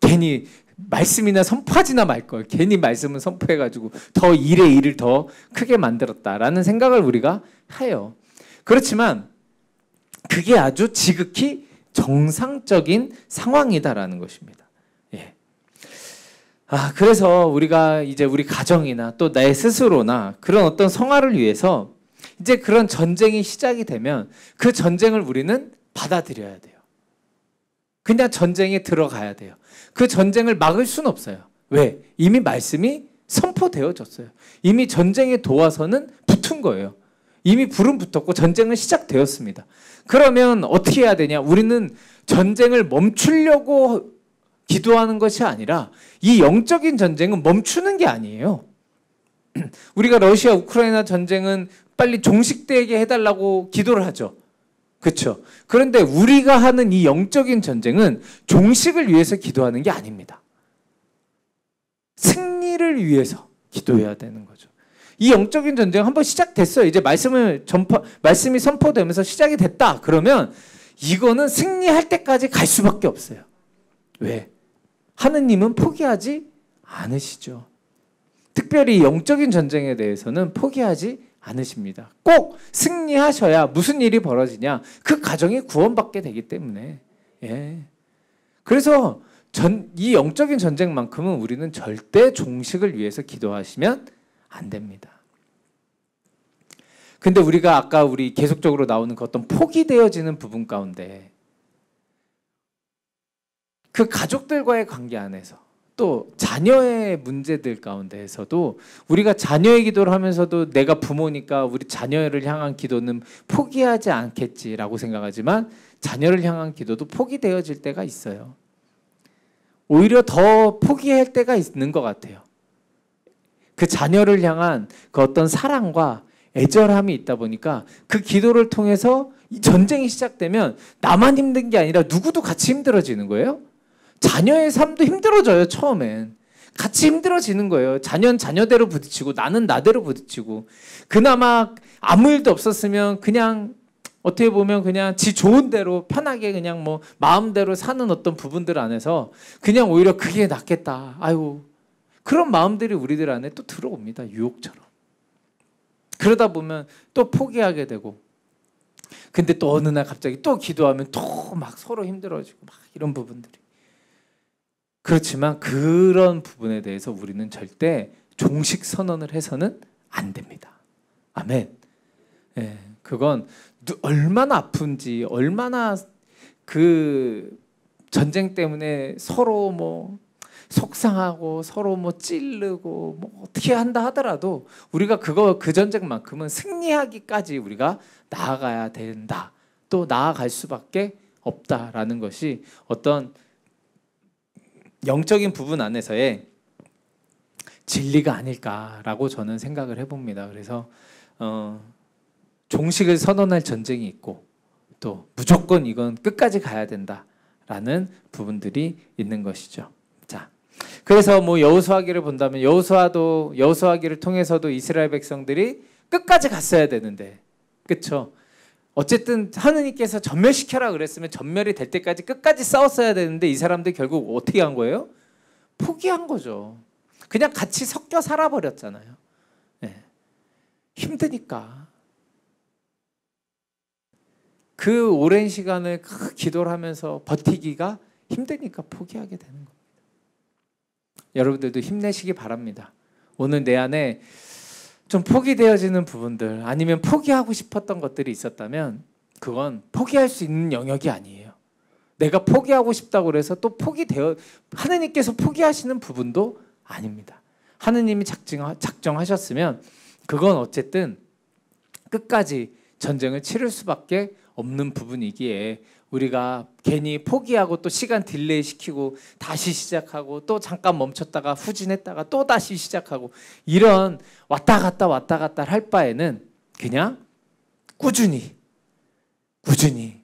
괜히 말씀이나 선포하지나 말걸. 괜히 말씀을 선포해가지고 더 일의 일을 더 크게 만들었다라는 생각을 우리가 해요. 그렇지만 그게 아주 지극히 정상적인 상황이다라는 것입니다. 예. 아, 그래서 우리가 이제 우리 가정이나 또 내 스스로나 그런 어떤 성화를 위해서 이제 그런 전쟁이 시작이 되면 그 전쟁을 우리는 받아들여야 돼요. 그냥 전쟁에 들어가야 돼요. 그 전쟁을 막을 수는 없어요. 왜? 이미 말씀이 선포되어졌어요. 이미 전쟁의 도화선은 붙은 거예요. 이미 불은 붙었고 전쟁은 시작되었습니다. 그러면 어떻게 해야 되냐? 우리는 전쟁을 멈추려고 기도하는 것이 아니라 이 영적인 전쟁은 멈추는 게 아니에요. 우리가 러시아 우크라이나 전쟁은 빨리 종식되게 해달라고 기도를 하죠. 그렇죠. 그런데 우리가 하는 이 영적인 전쟁은 종식을 위해서 기도하는 게 아닙니다. 승리를 위해서 기도해야 되는 거죠. 이 영적인 전쟁 한 번 시작됐어요. 이제 말씀을 전파 말씀이 선포되면서 시작이 됐다. 그러면 이거는 승리할 때까지 갈 수밖에 없어요. 왜? 하느님은 포기하지 않으시죠. 특별히 영적인 전쟁에 대해서는 포기하지 않으십니다. 꼭 승리하셔야 무슨 일이 벌어지냐? 그 가정이 구원받게 되기 때문에. 예. 그래서 전, 이 영적인 전쟁만큼은 우리는 절대 종식을 위해서 기도하시면 안 됩니다. 근데 우리가 아까 우리 계속적으로 나오는 그 어떤 포기되어지는 부분 가운데 그 가족들과의 관계 안에서 또 자녀의 문제들 가운데에서도 우리가 자녀의 기도를 하면서도 내가 부모니까 우리 자녀를 향한 기도는 포기하지 않겠지라고 생각하지만 자녀를 향한 기도도 포기되어질 때가 있어요. 오히려 더 포기할 때가 있는 것 같아요. 그 자녀를 향한 그 어떤 사랑과 애절함이 있다 보니까 그 기도를 통해서 전쟁이 시작되면 나만 힘든 게 아니라 누구도 같이 힘들어지는 거예요. 자녀의 삶도 힘들어져요, 처음엔. 같이 힘들어지는 거예요. 자녀는 자녀대로 부딪히고 나는 나대로 부딪히고 그나마 아무 일도 없었으면 그냥 어떻게 보면 그냥 지 좋은 대로 편하게 그냥 뭐 마음대로 사는 어떤 부분들 안에서 그냥 오히려 그게 낫겠다. 아유. 그런 마음들이 우리들 안에 또 들어옵니다. 유혹처럼. 그러다 보면 또 포기하게 되고 근데 또 어느 날 갑자기 또 기도하면 또 막 서로 힘들어지고 막 이런 부분들이 그렇지만 그런 부분에 대해서 우리는 절대 종식 선언을 해서는 안 됩니다. 아멘. 예, 그건 얼마나 아픈지, 얼마나 그 전쟁 때문에 서로 뭐 속상하고 서로 뭐 찌르고 뭐 어떻게 한다 하더라도 우리가 그거 그 전쟁만큼은 승리하기까지 우리가 나아가야 된다. 또 나아갈 수밖에 없다라는 것이 어떤 영적인 부분 안에서의 진리가 아닐까라고 저는 생각을 해봅니다. 그래서 어, 종식을 선언할 전쟁이 있고 또 무조건 이건 끝까지 가야 된다라는 부분들이 있는 것이죠. 자, 그래서 뭐 여호수아기를 본다면 여호수아도 여호수아기를 통해서도 이스라엘 백성들이 끝까지 갔어야 되는데, 그렇죠? 어쨌든 하느님께서 전멸시켜라 그랬으면 전멸이 될 때까지 끝까지 싸웠어야 되는데 이 사람들 결국 어떻게 한 거예요? 포기한 거죠. 그냥 같이 섞여 살아버렸잖아요. 네. 힘드니까. 그 오랜 시간을 기도를 하면서 버티기가 힘드니까 포기하게 되는 겁니다. 여러분들도 힘내시기 바랍니다. 오늘 내 안에 좀 포기되어지는 부분들 아니면 포기하고 싶었던 것들이 있었다면 그건 포기할 수 있는 영역이 아니에요. 내가 포기하고 싶다고 해서또 포기되어 하느님께서 포기하시는 부분도 아닙니다. 하느님이 작정, 작정하셨으면 그건 어쨌든 끝까지 전쟁을 치를 수밖에 없는 부분이기에 우리가 괜히 포기하고 또 시간 딜레이 시키고 다시 시작하고 또 잠깐 멈췄다가 후진했다가 또 다시 시작하고 이런 왔다 갔다 왔다 갔다 할 바에는 그냥 꾸준히 꾸준히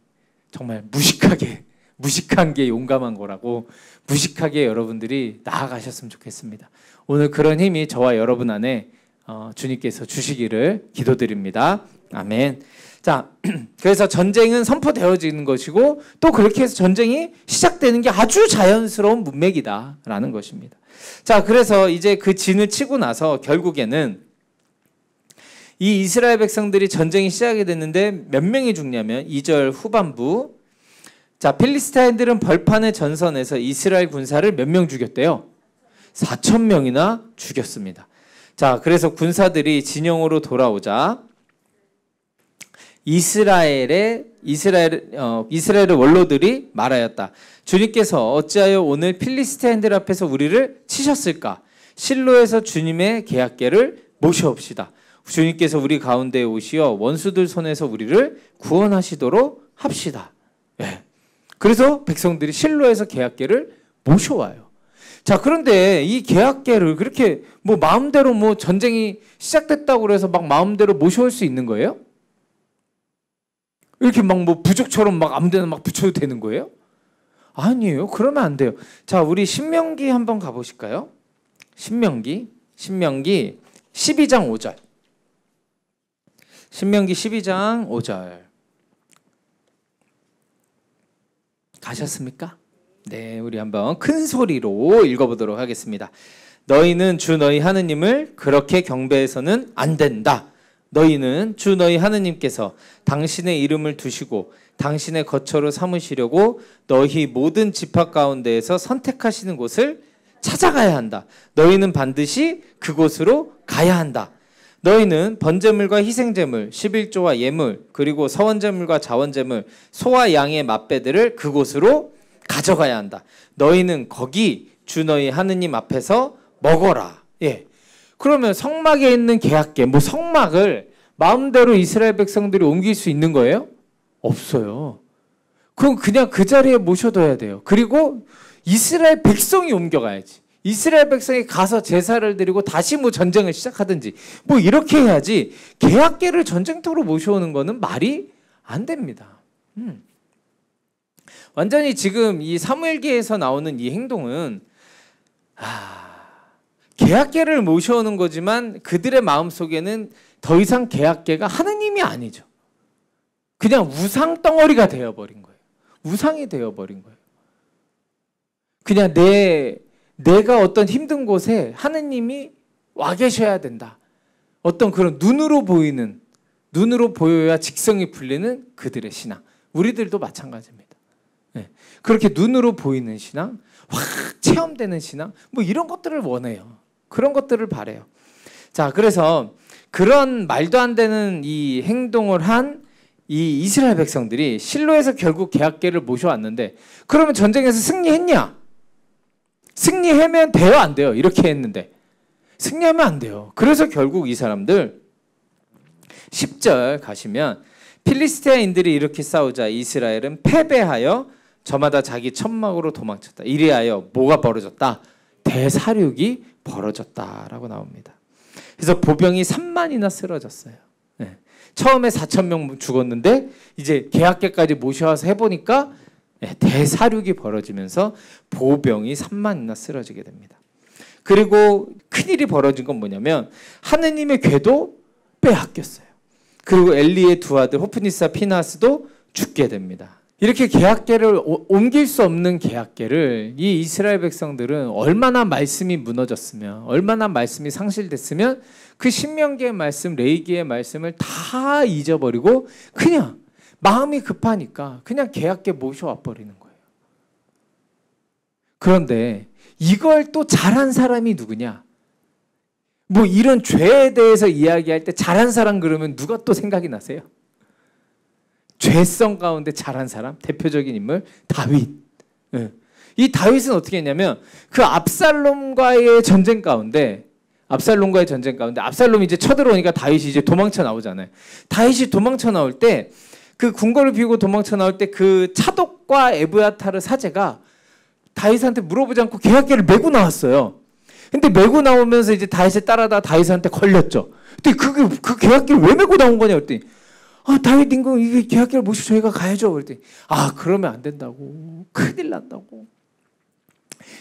정말 무식하게 무식한 게 용감한 거라고 무식하게 여러분들이 나아가셨으면 좋겠습니다. 오늘 그런 힘이 저와 여러분 안에 어, 주님께서 주시기를 기도드립니다. 아멘. 자, 그래서 전쟁은 선포되어지는 것이고 또 그렇게 해서 전쟁이 시작되는 게 아주 자연스러운 문맥이다라는 것입니다. 자, 그래서 이제 그 진을 치고 나서 결국에는 이 이스라엘 백성들이 전쟁이 시작이 됐는데 몇 명이 죽냐면 2절 후반부 자, 필리스타인들은 벌판의 전선에서 이스라엘 군사를 몇 명 죽였대요? 4천 명이나 죽였습니다. 자, 그래서 군사들이 진영으로 돌아오자 이스라엘의 이스라엘 어, 이스라엘의 원로들이 말하였다. 주님께서 어찌하여 오늘 필리스테인들 앞에서 우리를 치셨을까? 실로에서 주님의 계약계를 모셔옵시다. 주님께서 우리 가운데 오시어 원수들 손에서 우리를 구원하시도록 합시다. 네. 그래서 백성들이 실로에서 계약계를 모셔와요. 자, 그런데 이 계약계를 그렇게 뭐 마음대로 뭐 전쟁이 시작됐다고 그래서 막 마음대로 모셔올 수 있는 거예요? 이렇게 막 뭐 부족처럼 막 아무 데나 막 붙여도 되는 거예요? 아니에요. 그러면 안 돼요. 자, 우리 신명기 한번 가보실까요? 신명기, 신명기 12장 5절. 신명기 12장 5절. 가셨습니까? 네, 우리 한번 큰 소리로 읽어보도록 하겠습니다. 너희는 주 너희 하느님을 그렇게 경배해서는 안 된다. 너희는 주 너희 하느님께서 당신의 이름을 두시고 당신의 거처로 삼으시려고 너희 모든 집합 가운데에서 선택하시는 곳을 찾아가야 한다. 너희는 반드시 그곳으로 가야 한다. 너희는 번제물과 희생제물, 11조와 예물, 그리고 서원제물과 자원제물, 소와 양의 맛배들을 그곳으로 가져가야 한다. 너희는 거기 주 너희 하느님 앞에서 먹어라. 예. 그러면 성막에 있는 계약계, 뭐 성막을 마음대로 이스라엘 백성들이 옮길 수 있는 거예요? 없어요. 그럼 그냥 그 자리에 모셔둬야 돼요. 그리고 이스라엘 백성이 옮겨가야지. 이스라엘 백성이 가서 제사를 드리고 다시 뭐 전쟁을 시작하든지 뭐 이렇게 해야지 계약계를 전쟁터로 모셔오는 거는 말이 안 됩니다. 음. 완전히 지금 이 사무엘기에서 나오는 이 행동은 아, 계약계를 모셔오는 거지만 그들의 마음 속에는 더 이상 계약계가 하느님이 아니죠. 그냥 우상 덩어리가 되어버린 거예요. 우상이 되어버린 거예요. 그냥 내, 내가 어떤 힘든 곳에 하느님이 와 계셔야 된다. 어떤 그런 눈으로 보이는, 눈으로 보여야 직성이 풀리는 그들의 신앙. 우리들도 마찬가지입니다. 네. 그렇게 눈으로 보이는 신앙, 확 체험되는 신앙, 뭐 이런 것들을 원해요. 그런 것들을 바래요. 자, 그래서 그런 말도 안 되는 이 행동을 한 이 이스라엘 백성들이 실로에서 결국 계약계를 모셔왔는데 그러면 전쟁에서 승리했냐? 승리하면 돼요, 안 돼요? 이렇게 했는데 승리하면 안 돼요. 그래서 결국 이 사람들 10절 가시면 필리스테인들이 이렇게 싸우자 이스라엘은 패배하여 저마다 자기 천막으로 도망쳤다. 이리하여 뭐가 벌어졌다? 대사륙이 벌어졌다라고 나옵니다. 그래서 보병이 3만이나 쓰러졌어요. 네. 처음에 4천 명 죽었는데 이제 계약계까지 모셔와서 해보니까 네, 대사륙이 벌어지면서 보병이 3만이나 쓰러지게 됩니다. 그리고 큰일이 벌어진 건 뭐냐면 하느님의 궤도 빼앗겼어요. 그리고 엘리의 두 아들 호프니스와 피나스도 죽게 됩니다. 이렇게 계약계를 옮길 수 없는 계약계를 이 이스라엘 백성들은 얼마나 말씀이 무너졌으면 얼마나 말씀이 상실됐으면 그신명계의 말씀 레이기의 말씀을 다 잊어버리고 그냥 마음이 급하니까 그냥 계약계 모셔와 버리는 거예요. 그런데 이걸 또 잘한 사람이 누구냐? 뭐 이런 죄에 대해서 이야기할 때 잘한 사람 그러면 누가 또 생각이 나세요? 죄성 가운데 자란 사람, 대표적인 인물 다윗. 예. 이 다윗은 어떻게 했냐면 그 압살롬과의 전쟁 가운데 압살롬과의 전쟁 가운데 압살롬이 이제 쳐들어오니까 다윗이 이제 도망쳐 나오잖아요. 다윗이 도망쳐 나올 때 그 궁궐을 비우고 도망쳐 나올 때 그 차독과 에브야타르 사제가 다윗한테 물어보지 않고 계약계를 메고 나왔어요. 근데 메고 나오면서 이제 다윗을 따라다 다윗한테 걸렸죠. 근데 그게 그, 그, 그 계약기를 왜 메고 나온 거냐 그랬더니 아, 다윗 임금 이게 계약계를 모시고 저희가 가야죠. 그랬더니 아, 그러면 안 된다고. 큰일 난다고.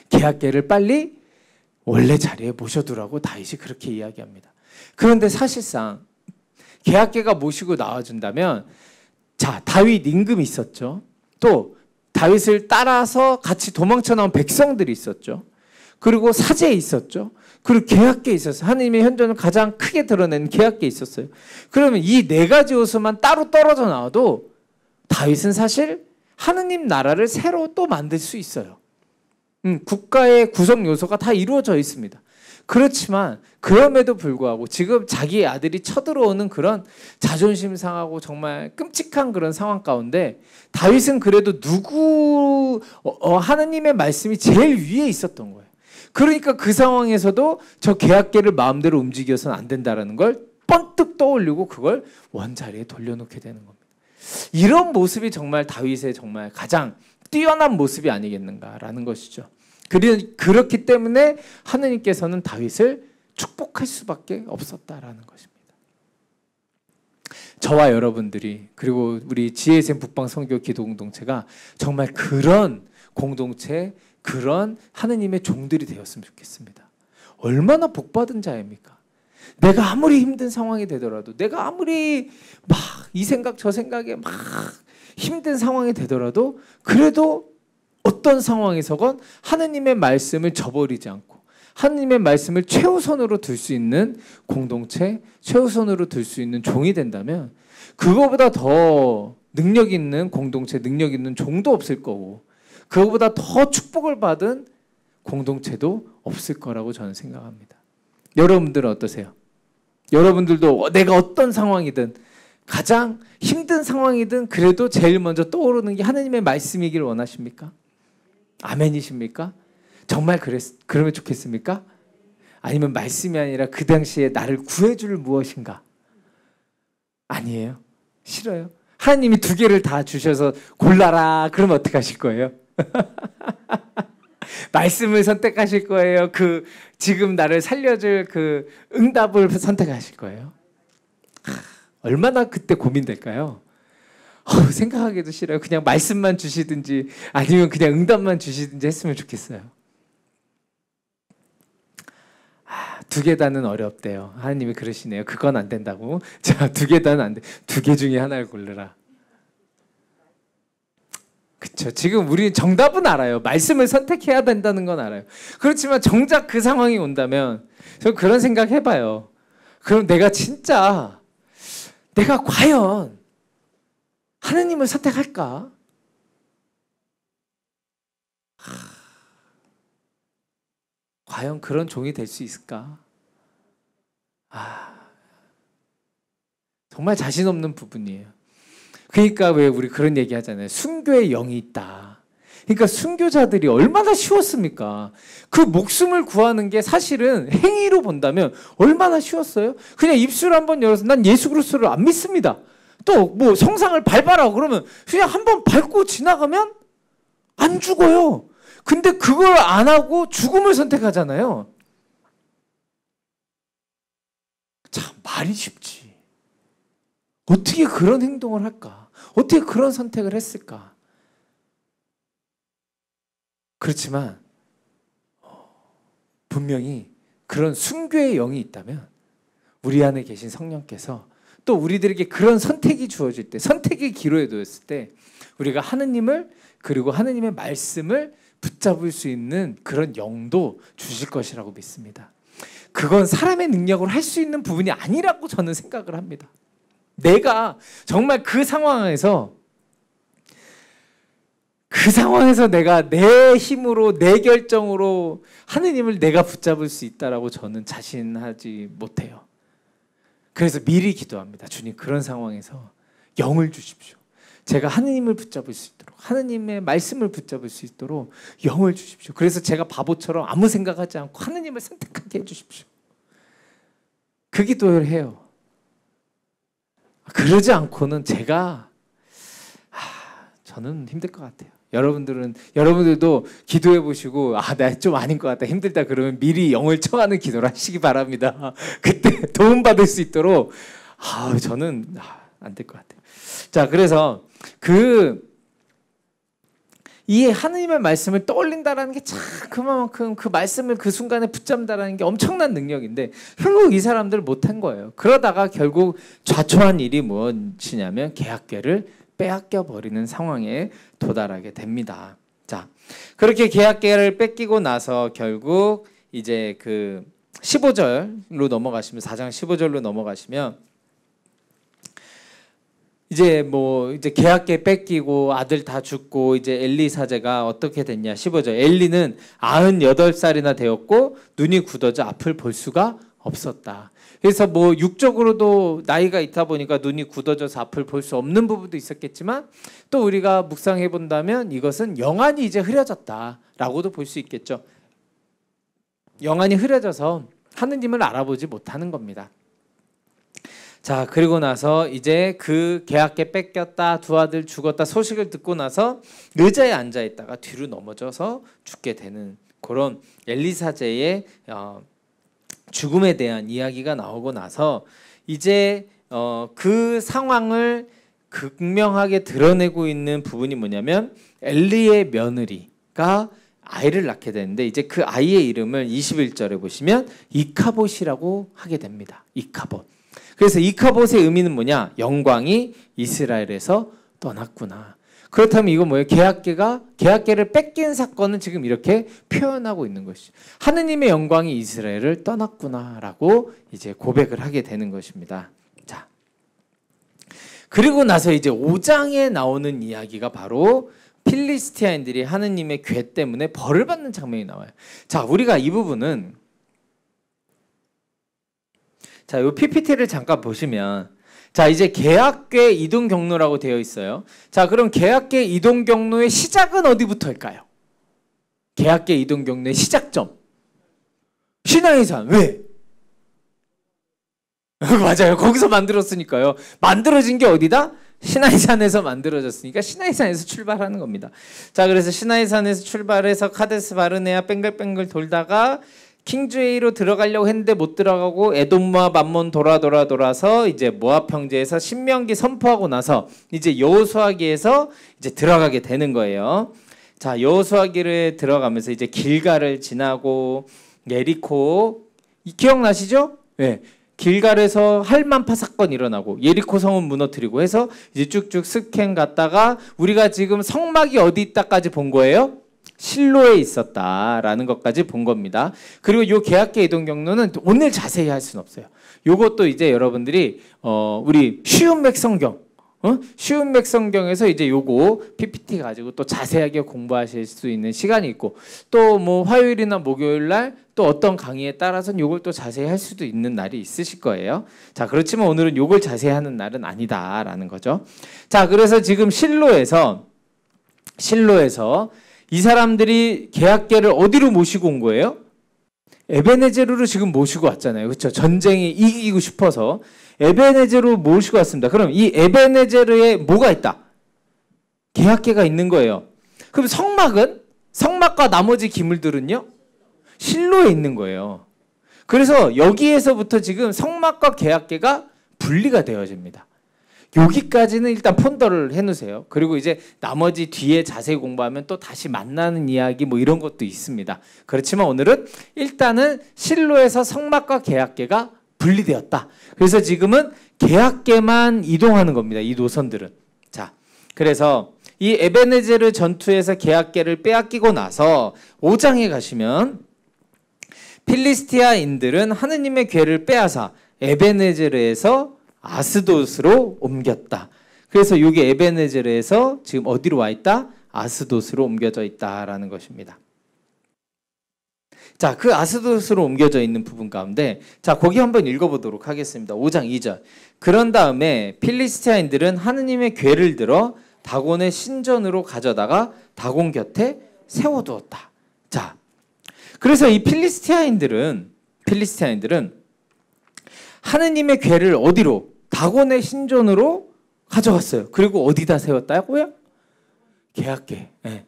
계약계를 빨리 원래 자리에 모셔두라고 다윗이 그렇게 이야기합니다. 그런데 사실상 계약계가 모시고 나와준다면 자 다윗 임금 있었죠. 또 다윗을 따라서 같이 도망쳐 나온 백성들이 있었죠. 그리고 사제 있었죠. 그리고 계약계에 있었어요. 하나님의 현존을 가장 크게 드러낸 계약계에 있었어요. 그러면 이 네 가지 요소만 따로 떨어져 나와도 다윗은 사실 하느님 나라를 새로 또 만들 수 있어요. 음, 국가의 구성 요소가 다 이루어져 있습니다. 그렇지만 그럼에도 불구하고 지금 자기 아들이 쳐들어오는 그런 자존심 상하고 정말 끔찍한 그런 상황 가운데 다윗은 그래도 누구 어, 어, 하느님의 말씀이 제일 위에 있었던 거예요. 그러니까 그 상황에서도 저 계약계를 마음대로 움직여서는 안 된다라는 걸 번뜩 떠올리고 그걸 원자리에 돌려놓게 되는 겁니다. 이런 모습이 정말 다윗의 정말 가장 뛰어난 모습이 아니겠는가라는 것이죠. 그렇기 때문에 하느님께서는 다윗을 축복할 수밖에 없었다라는 것입니다. 저와 여러분들이 그리고 우리 GSM 북방 성교 기도 공동체가 정말 그런 공동체 그런 하느님의 종들이 되었으면 좋겠습니다. 얼마나 복받은 자입니까? 내가 아무리 힘든 상황이 되더라도, 내가 아무리 막 이 생각 저 생각에 막 힘든 상황이 되더라도, 그래도 어떤 상황에서건 하느님의 말씀을 저버리지 않고, 하느님의 말씀을 최우선으로 둘 수 있는 공동체, 최우선으로 둘 수 있는 종이 된다면, 그거보다 더 능력 있는 공동체, 능력 있는 종도 없을 거고, 그것보다더 축복을 받은 공동체도 없을 거라고 저는 생각합니다. 여러분들은 어떠세요? 여러분들도 어, 내가 어떤 상황이든 가장 힘든 상황이든 그래도 제일 먼저 떠오르는 게 하나님의 말씀이길 원하십니까? 아멘이십니까? 정말 그랬, 그러면 좋겠습니까? 아니면 말씀이 아니라 그 당시에 나를 구해줄 무엇인가? 아니에요. 싫어요. 하나님이 두 개를 다 주셔서 골라라. 그러면 어떡하실 거예요? 말씀을 선택하실 거예요. 그 지금 나를 살려줄 그 응답을 선택하실 거예요. 얼마나 그때 고민될까요? 생각하기도 싫어요. 그냥 말씀만 주시든지 아니면 그냥 응답만 주시든지 했으면 좋겠어요. 아, 두개 다는 어렵대요. 하나님이 그러시네요. 그건 안 된다고. 자, 두 개 다는 안 돼. 두 개 중에 하나를 고르라. 그렇 지금 우리 정답은 알아요. 말씀을 선택해야 된다는 건 알아요. 그렇지만 정작 그 상황이 온다면 저 그런 생각 해봐요. 그럼 내가 진짜 내가 과연 하느님을 선택할까? 과연 그런 종이 될 수 있을까? 아, 정말 자신 없는 부분이에요. 그러니까 왜 우리 그런 얘기 하잖아요. 순교의 영이 있다. 그러니까 순교자들이 얼마나 쉬웠습니까? 그 목숨을 구하는 게 사실은 행위로 본다면 얼마나 쉬웠어요? 그냥 입술 한번 열어서 난 예수 그리스도를 안 믿습니다. 또 뭐 성상을 밟아라 그러면 그냥 한번 밟고 지나가면 안 죽어요. 근데 그걸 안 하고 죽음을 선택하잖아요. 참 말이 쉽지. 어떻게 그런 행동을 할까? 어떻게 그런 선택을 했을까? 그렇지만 어, 분명히 그런 순교의 영이 있다면 우리 안에 계신 성령께서 또 우리들에게 그런 선택이 주어질 때 선택의 기로에 놓였을 때 우리가 하느님을 그리고 하느님의 말씀을 붙잡을 수 있는 그런 영도 주실 것이라고 믿습니다. 그건 사람의 능력으로 할 수 있는 부분이 아니라고 저는 생각을 합니다. 내가 정말 그 상황에서 그 상황에서 내가 내 힘으로 내 결정으로 하느님을 내가 붙잡을 수 있다라고 저는 자신하지 못해요. 그래서 미리 기도합니다. 주님 그런 상황에서 영을 주십시오. 제가 하느님을 붙잡을 수 있도록 하느님의 말씀을 붙잡을 수 있도록 영을 주십시오. 그래서 제가 바보처럼 아무 생각하지 않고 하느님을 선택하게 해 주십시오. 그 기도를 해요. 그러지 않고는 제가 아, 저는 힘들 것 같아요. 여러분들은 여러분들도 기도해 보시고 아나 좀 아닌 것 같다 힘들다 그러면 미리 영을 청하는 기도를 하시기 바랍니다. 그때 도움 받을 수 있도록 아 저는 아, 안될 것 같아요. 자 그래서 그이 하느님의 말씀을 떠올린다라는 게참 그만큼 그 말씀을 그 순간에 붙잡는다라는 게 엄청난 능력인데 결국 이 사람들 못한 거예요. 그러다가 결국 좌초한 일이 무엇이냐면 계약계를 빼앗겨 버리는 상황에 도달하게 됩니다. 자, 그렇게 계약계를 뺏기고 나서 결국 이제 그 15절로 넘어가시면 4장 15절로 넘어가시면 이제 뭐 이제 계약계 뺏기고 아들 다 죽고 이제 엘리 사제가 어떻게 됐냐 15절 엘리는 98살이나 되었고 눈이 굳어져 앞을 볼 수가 없었다. 그래서 뭐 육적으로도 나이가 있다 보니까 눈이 굳어져서 앞을 볼 수 없는 부분도 있었겠지만 또 우리가 묵상해 본다면 이것은 영안이 이제 흐려졌다라고도 볼 수 있겠죠. 영안이 흐려져서 하느님을 알아보지 못하는 겁니다. 자, 그리고 나서 이제 그 계약계 뺏겼다, 두 아들 죽었다 소식을 듣고 나서 의자에 앉아 있다가 뒤로 넘어져서 죽게 되는 그런 엘리사제의 어, 죽음에 대한 이야기가 나오고 나서 이제 어, 그 상황을 극명하게 드러내고 있는 부분이 뭐냐면 엘리의 며느리가 아이를 낳게 되는데 이제 그 아이의 이름을 21절에 보시면 이카봇이라고 하게 됩니다. 이카봇. 그래서 이카봇의 의미는 뭐냐? 영광이 이스라엘에서 떠났구나. 그렇다면 이거 뭐예요? 계약계가 계약계를 뺏긴 사건은 지금 이렇게 표현하고 있는 것이죠. 하느님의 영광이 이스라엘을 떠났구나라고 이제 고백을 하게 되는 것입니다. 자. 그리고 나서 이제 5장에 나오는 이야기가 바로 필리스티아인들이 하느님의 괴 때문에 벌을 받는 장면이 나와요. 자, 우리가 이 부분은 자, 요 PPT를 잠깐 보시면 자, 이제 계약계 이동 경로라고 되어 있어요. 자, 그럼 계약계 이동 경로의 시작은 어디부터일까요? 계약계 이동 경로의 시작점. 신화의산 왜? 맞아요. 거기서 만들었으니까요. 만들어진 게 어디다? 신하의산에서 만들어졌으니까 신하의산에서 출발하는 겁니다. 자, 그래서 신하의산에서 출발해서 카데스 바르네아 뱅글뱅글 돌다가 킹즈웨이로 들어가려고 했는데 못 들어가고 에돔마 만몬 돌아 돌아 돌아서 이제 모압 평지에서 신명기 선포하고 나서 이제 여호수아기에서 이제 들어가게 되는 거예요. 자, 여호수아기를 들어가면서 이제 길가를 지나고 예리코 기억나시죠? 예. 네. 길갈에서 할만파 사건 일어나고 예리코 성은 무너뜨리고 해서 이제 쭉쭉 스캔 갔다가 우리가 지금 성막이 어디 있다까지 본 거예요? 실로에 있었다라는 것까지 본 겁니다. 그리고 이 계약계 이동 경로는 오늘 자세히 할 수는 없어요. 요것도 이제 여러분들이 어, 우리 쉬운 맥성경 어? 쉬운 맥성경에서 이제 요거 PPT 가지고 또 자세하게 공부하실 수 있는 시간이 있고 또 뭐 화요일이나 목요일 날 또 어떤 강의에 따라서는 요걸 또 자세히 할 수도 있는 날이 있으실 거예요. 자, 그렇지만 오늘은 요걸 자세히 하는 날은 아니다라는 거죠. 자, 그래서 지금 실로에서 실로에서 이 사람들이 계약계를 어디로 모시고 온 거예요? 에베네제루로 지금 모시고 왔잖아요. 그렇죠? 전쟁이 이기고 싶어서 에베네제루 모시고 왔습니다. 그럼 이 에베네제르에 뭐가 있다? 계약계가 있는 거예요. 그럼 성막은 성막과 나머지 기물들은요? 실로에 있는 거예요. 그래서 여기에서부터 지금 성막과 계약계가 분리가 되어집니다. 여기까지는 일단 폰더를 해놓으세요. 그리고 이제 나머지 뒤에 자세히 공부하면 또 다시 만나는 이야기 뭐 이런 것도 있습니다. 그렇지만 오늘은 일단은 실로에서 성막과 계약계가 분리되었다. 그래서 지금은 계약계만 이동하는 겁니다. 이 노선들은. 자, 그래서 이 에베네제르 전투에서 계약계를 빼앗기고 나서 5장에 가시면 필리스티아인들은 하느님의 괴를 빼앗아 에베네제르에서 아스도스로 옮겼다. 그래서 여기 에베네젤에서 지금 어디로 와 있다? 아스도스로 옮겨져 있다라는 것입니다. 자, 그아스도스로 옮겨져 있는 부분 가운데 자, 거기 한번 읽어 보도록 하겠습니다. 5장 2절. 그런 다음에 필리스티아인들은 하느님의 괴를 들어 다곤의 신전으로 가져다가 다곤 곁에 세워 두었다. 자. 그래서 이 필리스티아인들은 필리스티아인들은 하느님의 괴를 어디로 박원의 신전으로 가져왔어요 그리고 어디다 세웠다고요? 계약계. 네.